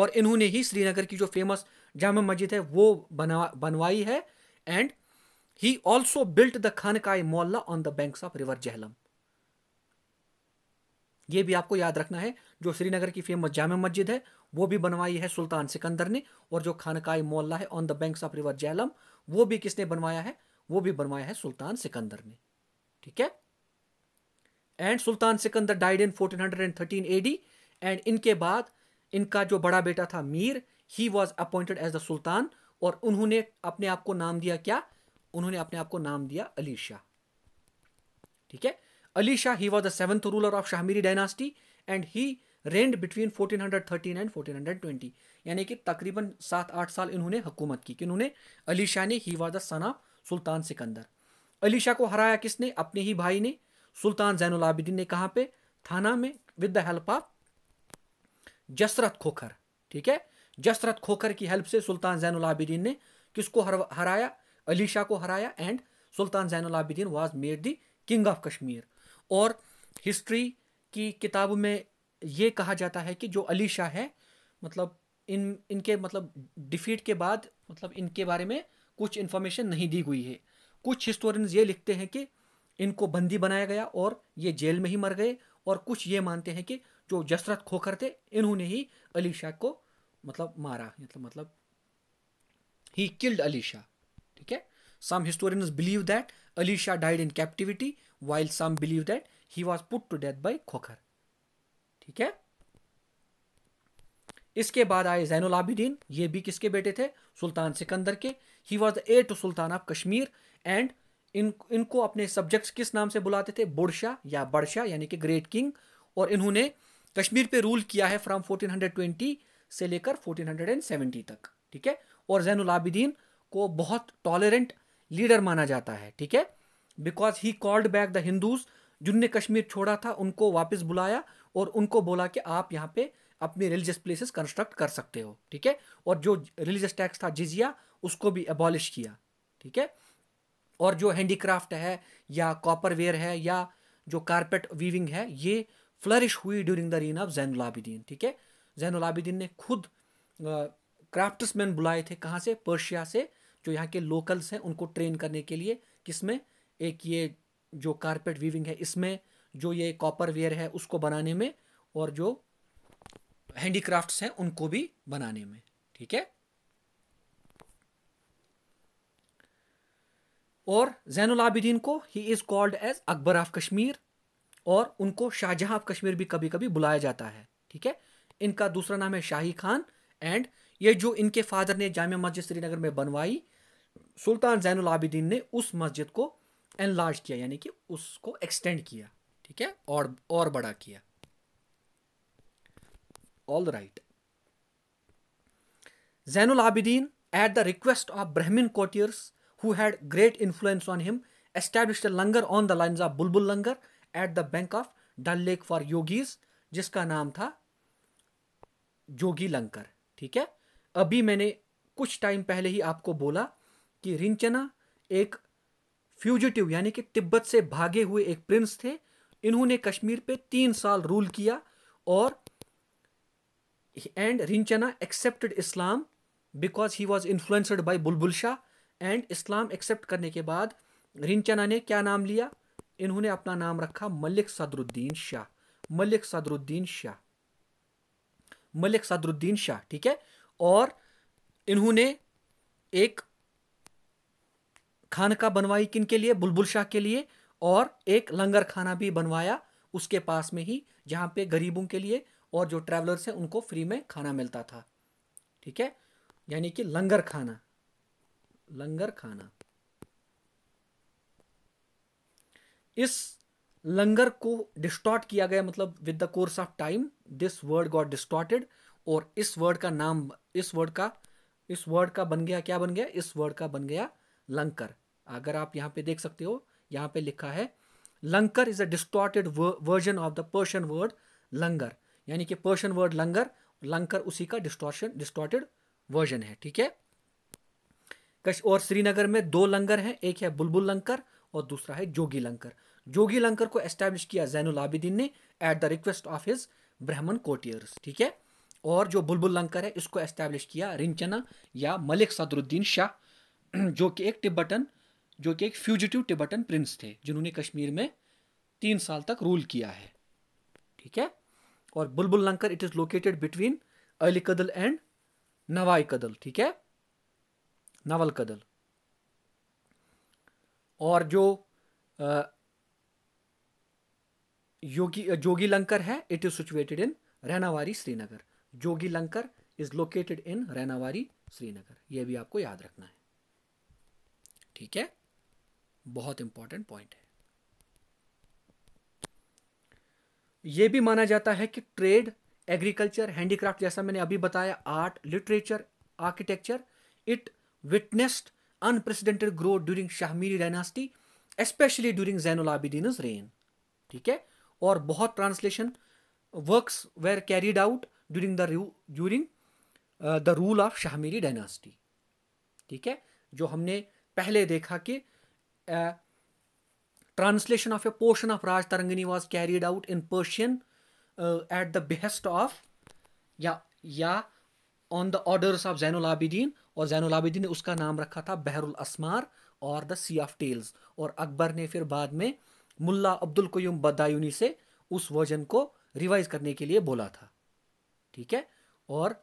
और इन्होंने ही श्रीनगर की जो फेमस जामा मस्जिद है वो बनवा बनवाई है and he also built the Khanqah Mohalla on the banks of river Jhelum ये भी आपको याद रखना है जो श्रीनगर की फेमस जाम मस्जिद है वो भी बनवाई है सुल्तान सिकंदर ने और जो खानकाय मोल्ला है on the banks of river Jhelum वो भी किसने बनवाया है वो भी बनवाया है सुल्तान सिकंदर ने ठीक है and Sultan Sikandar died in 1413 AD and इनके बाद इनका जो बड़ा बेटा था Mir he was appointed as the Sultan और उन्होंने अपने आप को नाम दिया क्या उन्होंने अपने आप को नाम दिया अली ठीक है Ali he was the seventh ruler of Shahmiri dynasty and he reigned between 1413 and 1420 यानी कि तकरीबन सात आठ साल इन्होंने हुकूमत की कि उन्होंने अली शाह ने he was the son of Sultan Sikandar Ali Shah को हराया किसने अपने ही भाई ने सुल्तान जैनुल आबिदीन ने कहाँ पे थाना में with the help of Jasrat Khokhar ठीक है जसरत खोखर की हेल्प से सुल्तान जैनुल आबिदीन ने किसको हर, हराया अली शाह को हराया and Sultan Zainul Abidin was made the king of Kashmir और हिस्ट्री की किताब में ये कहा जाता है कि जो अली शाह है मतलब इन इनके मतलब डिफीट के बाद मतलब इनके बारे में कुछ इन्फॉर्मेशन नहीं दी हुई है कुछ हिस्टोरियंस ये लिखते हैं कि इनको बंदी बनाया गया और ये जेल में ही मर गए और कुछ ये मानते हैं कि जो जसरत खोकर थे इन्होंने ही अली शाह को मतलब मारा मतलब मतलब ही किल्ड अली शाह ठीक है some historians believe that Ali Shah died in captivity while some believe that he was put to death by Khokhar ठीक है इसके बाद आए जैनुल आबिदीन ये भी किसके बेटे थे सुल्तान सिकंदर के he was the eighth Sultan of Kashmir and इन इनको अपने सब्जेक्ट्स किस नाम से बुलाते थे बुरशा या बड़शाह यानी कि ग्रेट किंग और इन्होंने कश्मीर पे रूल किया है फ्रॉम 1420 से लेकर 1470 तक ठीक है और जैनुल आबिदीन को बहुत टॉलरेंट लीडर माना जाता है ठीक है because he called back the Hindus जिनने कश्मीर छोड़ा था उनको वापस बुलाया और उनको बोला कि आप यहाँ पे अपने रिलीजियस प्लेसेस कंस्ट्रक्ट कर सकते हो ठीक है और जो रिलीजियस टैक्स था जिजिया उसको भी अबॉलिश किया ठीक है और जो हैंडीक्राफ्ट है या कॉपर वेयर है या जो कारपेट वीविंग है ये फ्लरिश हुई during the reign of Zainulabidin ठीक है जैनुलाबिदीन ने खुद क्राफ्ट्समैन बुलाए थे कहाँ से पर्शिया से जो यहाँ के लोकल्स हैं उनको ट्रेन करने के लिए किसमें एक ये जो कारपेट वीविंग है इसमें जो ये कॉपर वेयर है उसको बनाने में और जो हैंडीक्राफ्ट्स हैं उनको भी बनाने में ठीक है और जैन अबिदीन को he is called as Akbar of Kashmir और उनको शाहजहां ऑफ कश्मीर भी कभी कभी बुलाया जाता है ठीक है इनका दूसरा नाम है शाही खान एंड ये जो इनके फादर ने जाम मस्जिद श्रीनगर में बनवाई सुल्तान जैन आबिदीन ने उस मस्जिद को एनलार्ज किया यानी कि उसको एक्सटेंड किया ठीक है और और बड़ा किया all right Zain Abidin at the request of Brahmin courtiers who had great influence on him, established a langar on the lines of Bulbul Langar at the bank of Dal lake for yogis जिसका नाम था जोगी लंकर ठीक है अभी मैंने कुछ टाइम पहले ही आपको बोला कि रिंचना एक फ्यूजिटिव यानी कि तिब्बत से भागे हुए एक प्रिंस थे इन्होंने कश्मीर पे तीन साल रूल किया और and Rinchana accepted Islam because he was influenced by Bulbul Shah and Islam accept करने के बाद रिंचना ने क्या नाम लिया इन्होंने अपना नाम रखा मलिक सदरुद्दीन शाह मलिक सदरुद्दीन शाह मलिक सदरुद्दीन शाह ठीक है और इन्होंने एक खानका बनवाई किन के लिए बुलबुल शाह के लिए और एक लंगर खाना भी बनवाया उसके पास में ही जहाँ पे गरीबों के लिए और जो ट्रैवलर्स हैं उनको फ्री में खाना मिलता था ठीक है यानी कि लंगर खाना लंगर खाना इस लंगर को डिस्टॉर्ट किया गया मतलब with the course of time this word got distorted और इस वर्ड का नाम इस वर्ड का इस वर्ड का बन गया क्या बन गया इस वर्ड का बन गया लंकर अगर आप यहां पे देख सकते हो यहां पे लिखा है Lankar is a distorted version of the Persian word langar यानी कि पर्शियन वर्ड लंगर लंकर उसी का डिस्टॉर्शन डिस्टॉर्टेड वर्जन है ठीक है कश और श्रीनगर में दो लंगर हैं एक है बुलबुल लंकर और दूसरा है जोगी लंकर जोगी लंकर को एस्टैब्लिश किया जैनुल आबिदीन ने at the request of his Brahmin courtiers ठीक है और जो बुलबुल लंकर है इसको एस्टैब्लिश किया रिंचना या मलिक सदरुद्दीन शाह (clears throat) जो कि एक टिब्बटन जो कि एक फ्यूजिटिव टिब्बटन प्रिंस थे जिन्होंने कश्मीर में तीन साल तक रूल किया है ठीक है और Bulbul Lankar it is located between Ali Kadal and Nawa Kadal ठीक है नवल कदल और जो योगी जोगी लंकर है it is situated in Rainawari Srinagar Jogi Lankar is located in Rainawari Srinagar यह भी आपको याद रखना है ठीक है बहुत इंपॉर्टेंट पॉइंट है यह भी माना जाता है कि ट्रेड एग्रीकल्चर हैंडीक्राफ्ट जैसा मैंने अभी बताया art literature architecture it witnessed unprecedented growth during Shahmiri dynasty, especially during Zainul Abidin's reign. ठीक है और बहुत translation works were carried out during the during the rule of Shahmiri dynasty ठीक है जो हमने पहले देखा कि translation of a portion of Raj तरंगिनी was carried out in Persian at the behest of या या on the orders of Zainul Abidin और अलाबिदी ने उसका नाम रखा था बहरुल असमार और द सी ऑफ टेल्स और अकबर ने फिर बाद में मुल्ला अब्दुल क्यूम बदायूनी से उस वर्जन को रिवाइज करने के लिए बोला था ठीक है और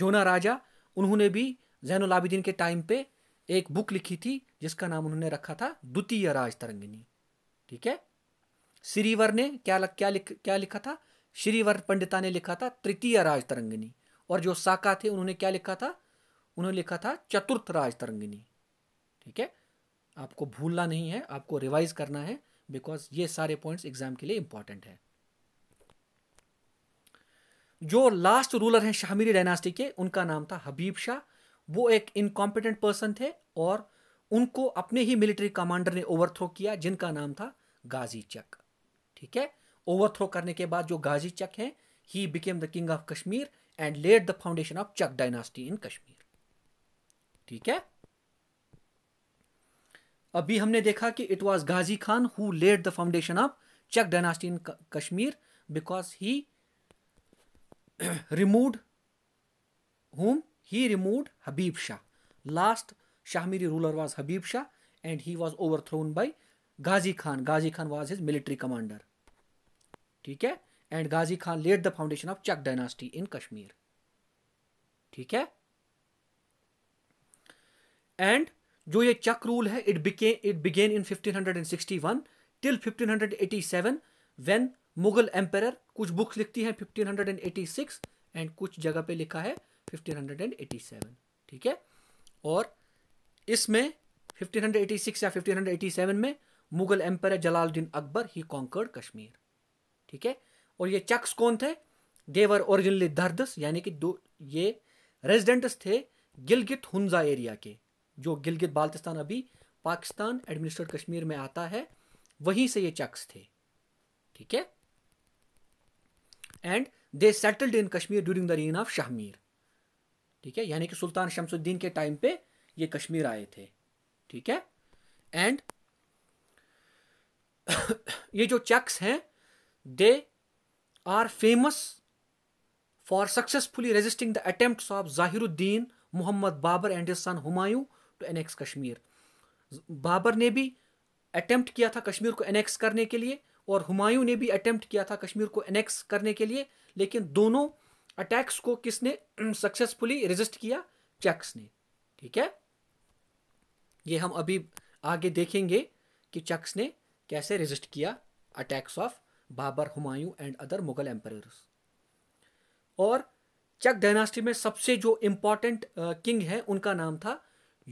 जोना राजा उन्होंने भी जैन अलाबिदीन के टाइम पे एक बुक लिखी थी जिसका नाम उन्होंने रखा था द्वितीय राज तरंगिनी ठीक है श्रीवर ने क्या लग, क्या लिख क्या लिखा था श्रीवर पंडिता ने लिखा था तृतीय राज तरंगिनी और जो साका थे उन्होंने क्या लिखा था उन्होंने लिखा था चतुर्थ राज तरंगिनी ठीक है आपको भूलना नहीं है आपको रिवाइज करना है बिकॉज ये सारे पॉइंट्स एग्जाम के लिए इंपॉर्टेंट है जो लास्ट रूलर हैं शाहमीरी डायनास्टी के उनका नाम था हबीब शाह वो एक इनकॉम्पिटेंट पर्सन थे और उनको अपने ही मिलिट्री कमांडर ने ओवरथ्रो किया जिनका नाम था गाजी चक ठीक है ओवरथ्रो करने के बाद जो गाजी चक है he became the king of Kashmir and laid the foundation of Chak dynasty in Kashmir ठीक है अभी हमने देखा कि it was Ghazi Khan who laid the foundation of Chak dynasty in Kashmir because he remove him he remove Habib Shah last Shahmiri ruler was Habib Shah and he was overthrown by Ghazi Khan Ghazi Khan was his military commander ठीक है and Ghazi Khan led the foundation of Chak dynasty in Kashmir ठीक है and जो ये Chak rule है it बिके it began in 1561 till 1587 when Mughal empire कुछ books लिखती हैं 1586 एंड कुछ जगह पे लिखा है 1587 ठीक है और इसमें 1586 या 1587 में Mughal empire Jalaluddin Akbar he conquered Kashmir ठीक है और ये चक्स कौन थे देवर ओरिजिनली दर्दस यानी कि दो ये रेजिडेंट्स थे गिलगित हुंजा एरिया के जो गिलगित बाल्तिस्तान अभी पाकिस्तान एडमिनिस्ट्रेट कश्मीर में आता है वहीं से ये चक्स थे ठीक है and they settled in Kashmir during the reign of Shahmir ठीक है यानी कि सुल्तान शमसुद्दीन के टाइम पे ये कश्मीर आए थे ठीक है एंड (coughs) ये जो चक्स हैं they are famous for successfully resisting the attempt of Zahiruddin Mohammad Babur and son Humayun to annex Kashmir Babur ने भी अटैम्प्ट किया था कश्मीर को एनेक्स करने के लिए और हुमायूं ने भी अटैम्प्ट किया था कश्मीर को एनेक्स करने के लिए लेकिन दोनों अटैक्स को किसने सक्सेसफुली रेजिस्ट किया चक्स ने ठीक है ये हम अभी आगे देखेंगे कि चक्स ने कैसे रेजिस्ट किया attacks of Babur Humayun and other Mughal empire और चक डायनास्टी में सबसे जो इम्पोर्टेंट किंग है उनका नाम था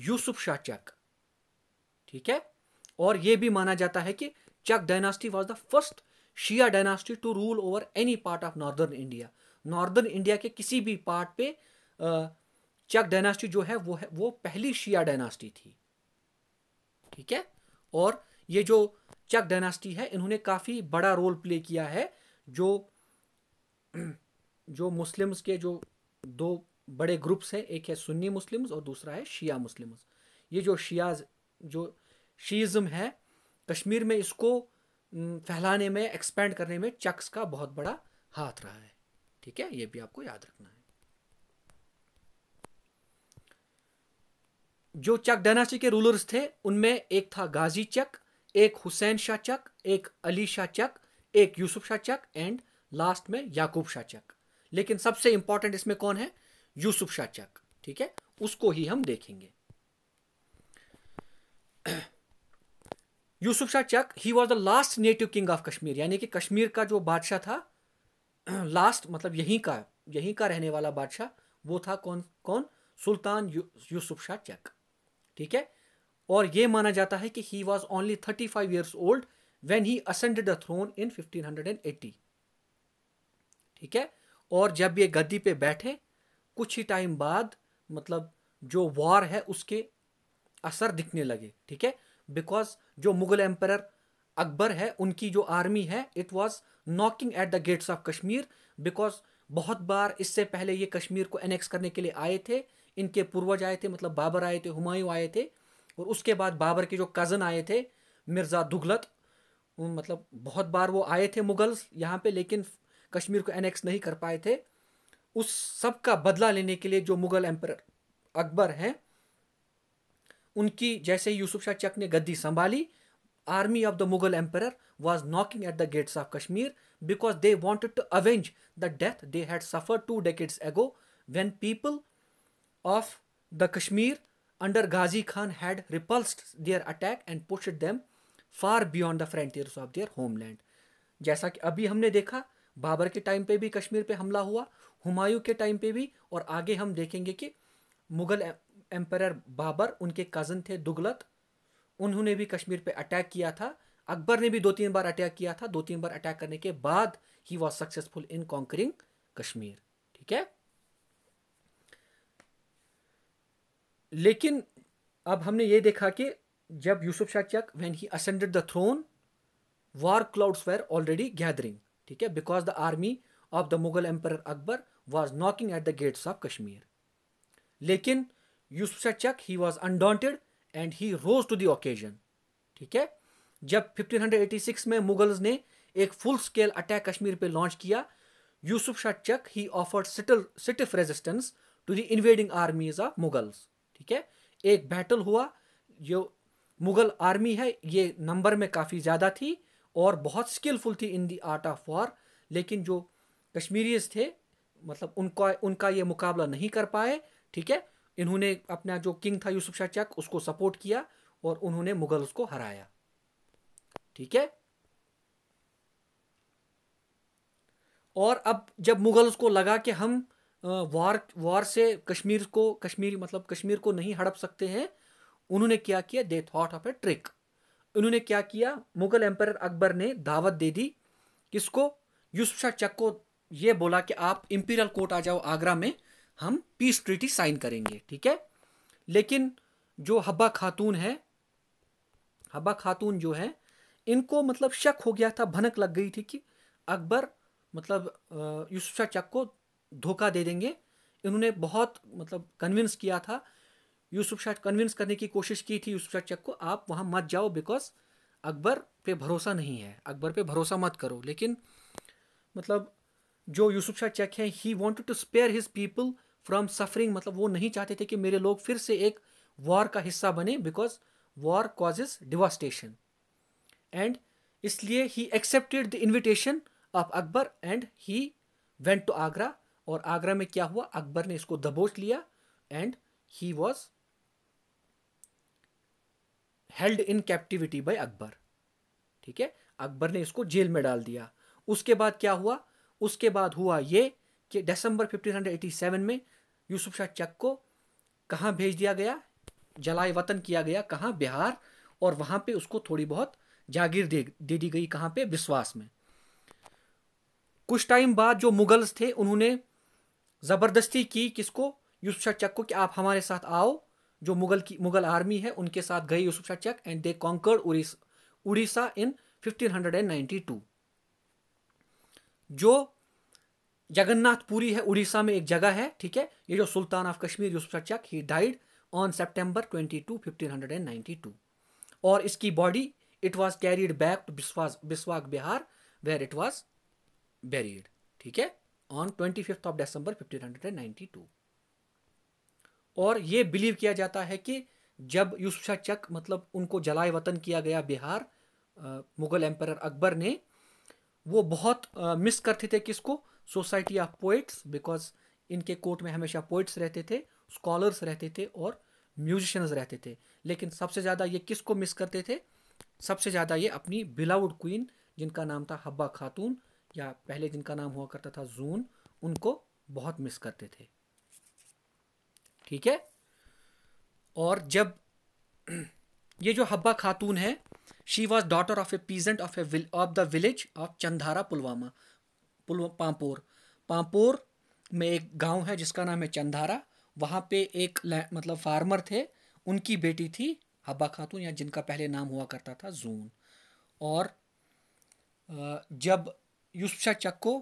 यूसुफ शाह चक ठीक है और यह भी माना जाता है कि Chak dynasty was the first Shia dynasty to rule over any part of northern India northern India के किसी भी पार्ट पे चक डायनास्टी जो है वो है वो पहली शिया डायनास्टी थी ठीक है और ये जो चक डायनास्टी है इन्होंने काफ़ी बड़ा रोल प्ले किया है जो जो मुस्लिम्स के जो दो बड़े ग्रुप्स हैं एक है सुन्नी मुस्लिम्स और दूसरा है शिया मुस्लिम्स ये जो शिया जो शीज़म है कश्मीर में इसको फैलाने में एक्सपेंड करने में चक्स का बहुत बड़ा हाथ रहा है ठीक है ये भी आपको याद रखना है जो चक डायनासी के रूलर्स थे उनमें एक था गाजी चक एक हुसैन शाह चक एक अली शाह चक एक यूसुफ शाह चक एंड लास्ट में याकूब शाह चक लेकिन सबसे इंपॉर्टेंट इसमें कौन है यूसुफ चक ठीक है उसको ही हम देखेंगे Yusuf Shah Chak he was the last native king of Kashmir यानी कि कश्मीर का जो बादशाह था लास्ट मतलब यहीं का यहीं का रहने वाला बादशाह वो था कौन कौन सुल्तान यूसुफ शाह चक ठीक है और ये माना जाता है कि he was only thirty five years old when he ascended the throne in fifteen hundred and eighty ठीक है और जब ये गद्दी पे बैठे कुछ ही टाइम बाद मतलब जो वॉर है उसके असर दिखने लगे ठीक है बिकॉज जो मुगल एम्पर अकबर है उनकी जो आर्मी है it was knocking at the gates of Kashmir because बहुत बार इससे पहले ये कश्मीर को एनेक्स करने के लिए आए थे इनके पूर्वज आए थे मतलब बाबर आए थे हुमायूं आए थे और उसके बाद बाबर के जो कज़न आए थे मिर्ज़ा दुगलत मतलब बहुत बार वो आए थे मुगल्स यहाँ पे लेकिन कश्मीर को एनेक्स नहीं कर पाए थे उस सब का बदला लेने के लिए जो मुगल एम्पर अकबर हैं उनकी जैसे ही यूसुफ शाह चक ने गद्दी संभाली army of the Mughal emperor was knocking at the gates of Kashmir because they want to avenge the death they had suffer two decades ago when people of the Kashmir under Ghazi Khan had repulsed their attack and push them far beyond the frontiers of their homeland जैसा कि अभी हमने देखा बाबर के time पे भी कश्मीर पे हमला हुआ हुमायूं के टाइम पे भी और आगे हम देखेंगे कि मुग़ल एम्पर बाबर उनके कज़न थे दुगलत उन्होंने भी कश्मीर पे अटैक किया था अकबर ने भी दो तीन बार अटैक किया था दो तीन बार अटैक करने के बाद he was successful in conquering Kashmir ठीक है लेकिन अब हमने ये देखा कि जब Yusuf Shah Chak when he ascended the throne war clouds were already gathering ठीक है because the army of the Mughal emperor Akbar was knocking at the gates of Kashmir लेकिन Yusuf Shah Chak he was undaunted and he rose to the occasion ठीक है जब 1586 में Mughals ने एक full scale attack Kashmir पे लॉन्च किया Yusuf Shah Chak he offered stiff resistance to the invading armies of Mughals ठीक है एक बैटल हुआ जो मुगल आर्मी है ये नंबर में काफ़ी ज़्यादा थी और बहुत स्किलफुल थी in their art of war लेकिन जो कश्मीरीज थे मतलब उनका उनका ये मुकाबला नहीं कर पाए ठीक है इन्होंने अपना जो किंग था यूसुफ शाह चक उसको सपोर्ट किया और उन्होंने मुगल उसको हराया ठीक है और अब जब मुगल उसको लगा कि हम वार वार से कश्मीर को कश्मीर मतलब कश्मीर को नहीं हड़प सकते हैं उन्होंने क्या किया they thought of a trick उन्होंने क्या किया मुगल एम्पर अकबर ने दावत दे दी किसको यूसुफ शाह चक को ये बोला कि आप इंपीरियल कोर्ट आ जाओ आगरा में हम पीस ट्रीटी साइन करेंगे ठीक है लेकिन जो हब्बा खातून है हब्बा खातून जो है इनको मतलब शक हो गया था भनक लग गई थी कि अकबर मतलब यूसुफ शाह चक को धोखा दे देंगे इन्होंने बहुत मतलब कन्विंस किया था यूसुफ शाह कन्विंस करने की कोशिश की थी यूसुफ शाह चक को आप वहाँ मत जाओ बिकॉज अकबर पे भरोसा नहीं है अकबर पे भरोसा मत करो लेकिन मतलब जो यूसुफ शाह चेक हैं he wanted to spare his people from suffering मतलब वो नहीं चाहते थे कि मेरे लोग फिर से एक वॉर का हिस्सा बने because war causes devastation and इसलिए he accepted the invitation of Akbar and he went to Agra और आगरा में क्या हुआ अकबर ने इसको दबोच लिया and he was held in captivity by Akbar ठीक है अकबर ने इसको जेल में डाल दिया उसके बाद क्या हुआ उसके बाद हुआ ये कि दिसंबर 1587 में यूसुफ शाह चक को कहाँ भेज दिया गया जलाए वतन किया गया कहाँ बिहार और वहाँ पे उसको थोड़ी बहुत जागीर दे दे दी गई कहाँ पे विश्वास में कुछ टाइम बाद जो मुगल्स थे उन्होंने ज़बरदस्ती की किसको यूसुफ शाह चक को कि आप हमारे साथ आओ जो मुगल की मुगल आर्मी है उनके साथ गए Yusuf Shah Chak and they conquered Orissa in 1592 जो जगन्नाथपुरी है उड़ीसा में एक जगह है ठीक है ये जो sultan of Kashmir Yusuf Chak he died on September twenty two fifteen hundred and ninety two और इसकी body it was carried back to Biswas Biswak Bihar where it was buried ठीक है on twenty fifth of December fifteen hundred and ninety two और ये believe किया जाता है कि जब यूसुफ शाह चक मतलब उनको जलाए वतन किया गया बिहार मुगल एम्पर अकबर ने वो बहुत मिस करते थे किसको सोसाइटी ऑफ पोइट्स बिकॉज इनके कोर्ट में हमेशा पोइट्स रहते थे स्कॉलर्स रहते थे और म्यूजिशंस रहते थे लेकिन सबसे ज़्यादा ये किसको मिस करते थे सबसे ज़्यादा ये अपनी बिलाउड क्वीन जिनका नाम था हब्बा खातून या पहले जिनका नाम हुआ करता था जून उनको बहुत मिस करते थे ठीक है और जब (clears throat) ये जो हब्बा खातून है she was daughter of a peasant of a of the village of Chandhara Pulwama पुल पांपोर पांपोर में एक गांव है जिसका नाम है चंदारा वहाँ पे एक मतलब फार्मर थे उनकी बेटी थी हब्बा खातून या जिनका पहले नाम हुआ करता था जून और जब यूसुफ शाह चक को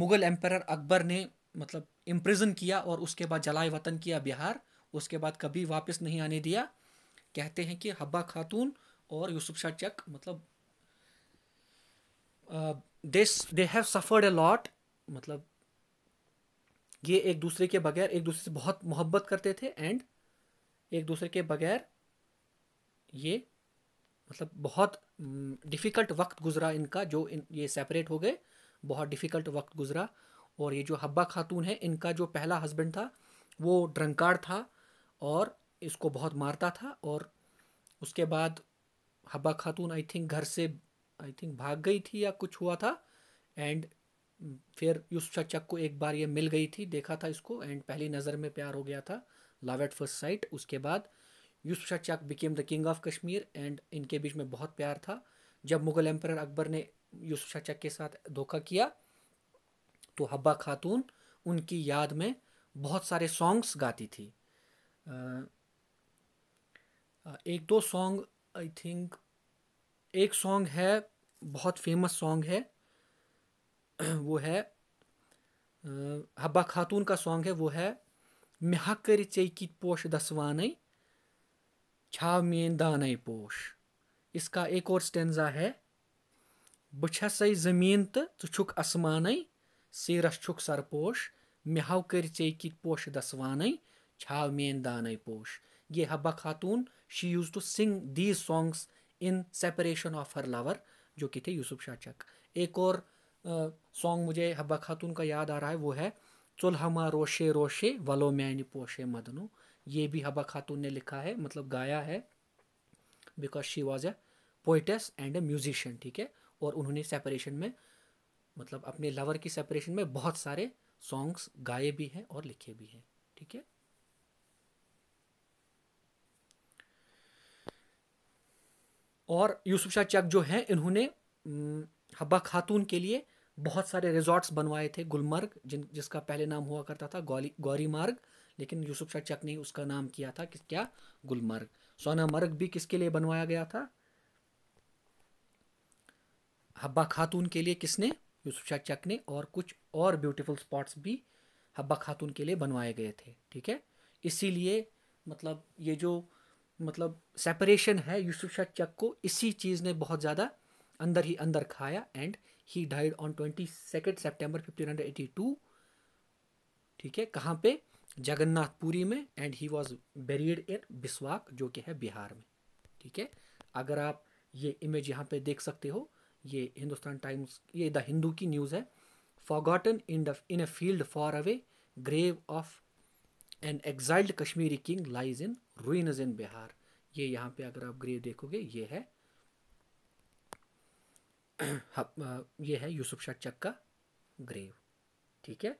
मुग़ल एम्पर अकबर ने मतलब इम्प्रिजन किया और उसके बाद जलाए वतन किया बिहार उसके बाद कभी वापस नहीं आने दिया कहते हैं कि हब्बा खातून और यूसुफ शाह चक मतलब this they have suffered a lot मतलब ये एक दूसरे के बगैर एक दूसरे से बहुत मोहब्बत करते थे एंड एक दूसरे के बगैर ये मतलब बहुत डिफ़िकल्ट वक्त गुजरा इनका जो इन ये सेपरेट हो गए बहुत डिफ़िकल्ट वक्त गुजरा और ये जो हब्बा खातून है इनका जो पहला हस्बैंड था वो ड्रंकार था और इसको बहुत मारता था और उसके बाद हब्बा खातून आई थिंक घर से आई थिंक भाग गई थी या कुछ हुआ था एंड फिर यूसुफ चक को एक बार ये मिल गई थी देखा था इसको एंड पहली नज़र में प्यार हो गया था लव एट फर्स्ट साइट उसके बाद Yusuf Chak became the king of Kashmir and इनके बीच में बहुत प्यार था जब मुग़ल एम्पर अकबर ने यूसुफ चक के साथ धोखा किया तो हब्बा खातून उनकी याद में बहुत सारे सॉन्ग्स गाती थी एक दो सॉन्ग आई थिंक एक सॉन्ग है बहुत फेमस सॉन्ग (clears throat) है वो है हब्बा खातून का सॉन्ग है वो है मेहा कर चेकी पोश दसवान छाव मेन दान पोश इसका एक और स्टेंजा है बस जमीन तो असमान आसमान सीरस छुक सरपोश मेहा कर चेकी पोश दसवान छाव मेन दान पोश ये Habba Khatoon she use to sing these songs in separation of her lover जो कि थे यूसुफ शाचक एक और सॉन्ग मुझे हब्बा खातून का याद आ रहा है वो है चुल्हमा रोशे रोशे वलो मैन पोशे मदनू ये भी हब्बा खातून ने लिखा है मतलब गाया है because she was a poetess and a musician ठीक है और उन्होंने सेपरेशन में मतलब अपने लवर की सेपरेशन में बहुत सारे सॉन्ग्स गाए भी हैं और लिखे भी हैं ठीक है और यूसुफ शाह चक जो हैं इन्होंने हब्बा खातून के लिए बहुत सारे रिजॉर्ट्स बनवाए थे गुलमर्ग जिन जिसका पहले नाम हुआ करता था गौली गौरी मार्ग लेकिन यूसुफ शाह चक ने उसका नाम किया था किस क्या गुलमर्ग सोना मर्ग भी किसके लिए बनवाया गया था हब्बा खातून के लिए किसने यूसुफ शाह चक ने और कुछ और ब्यूटीफुल स्पॉट्स भी हब्बा खातून के लिए बनवाए गए थे ठीक है इसीलिए मतलब ये जो मतलब सेपरेशन है यूसुफ शाह चक को इसी चीज़ ने बहुत ज़्यादा अंदर ही अंदर खाया and he died on twenty second September fifteen hundred eighty two ठीक है कहाँ पे जगन्नाथपुरी में and he was buried in Biswak जो कि है बिहार में ठीक है अगर आप ये इमेज यहाँ पे देख सकते हो ये हिंदुस्तान टाइम्स ये द हिंदू की न्यूज़ है forgotten in the in a field far away grave of an exiled Kashmiri king lies in ruins in Bihar ये यहाँ पे अगर आप ग्रेव देखोगे ये है (clears throat) ये है यूसुफ शाह चक का ग्रेव ठीक है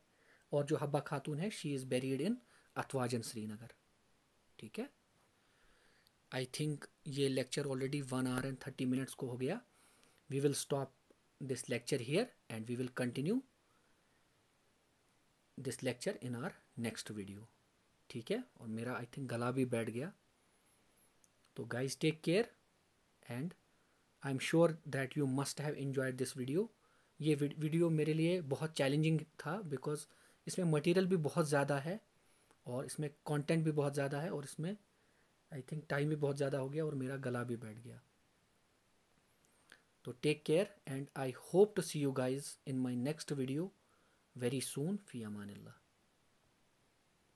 और जो हब्बा खातून है she is buried in Athwajan Srinagar ठीक है आई थिंक ये lecture already one hour and thirty minutes को हो गया we will stop this lecture here and we will continue this lecture in our next video ठीक है और मेरा आई थिंक गला भी बैठ गया तो guys take care and I am sure that you must have enjoyed this video ये वीडियो मेरे लिए बहुत चैलेंजिंग था बिकॉज इसमें मटेरियल भी बहुत ज़्यादा है और इसमें कंटेंट भी बहुत ज़्यादा है और इसमें आई थिंक टाइम भी बहुत ज़्यादा हो गया और मेरा गला भी बैठ गया तो take care and I hope to see you guys in my next video very soon फी अमान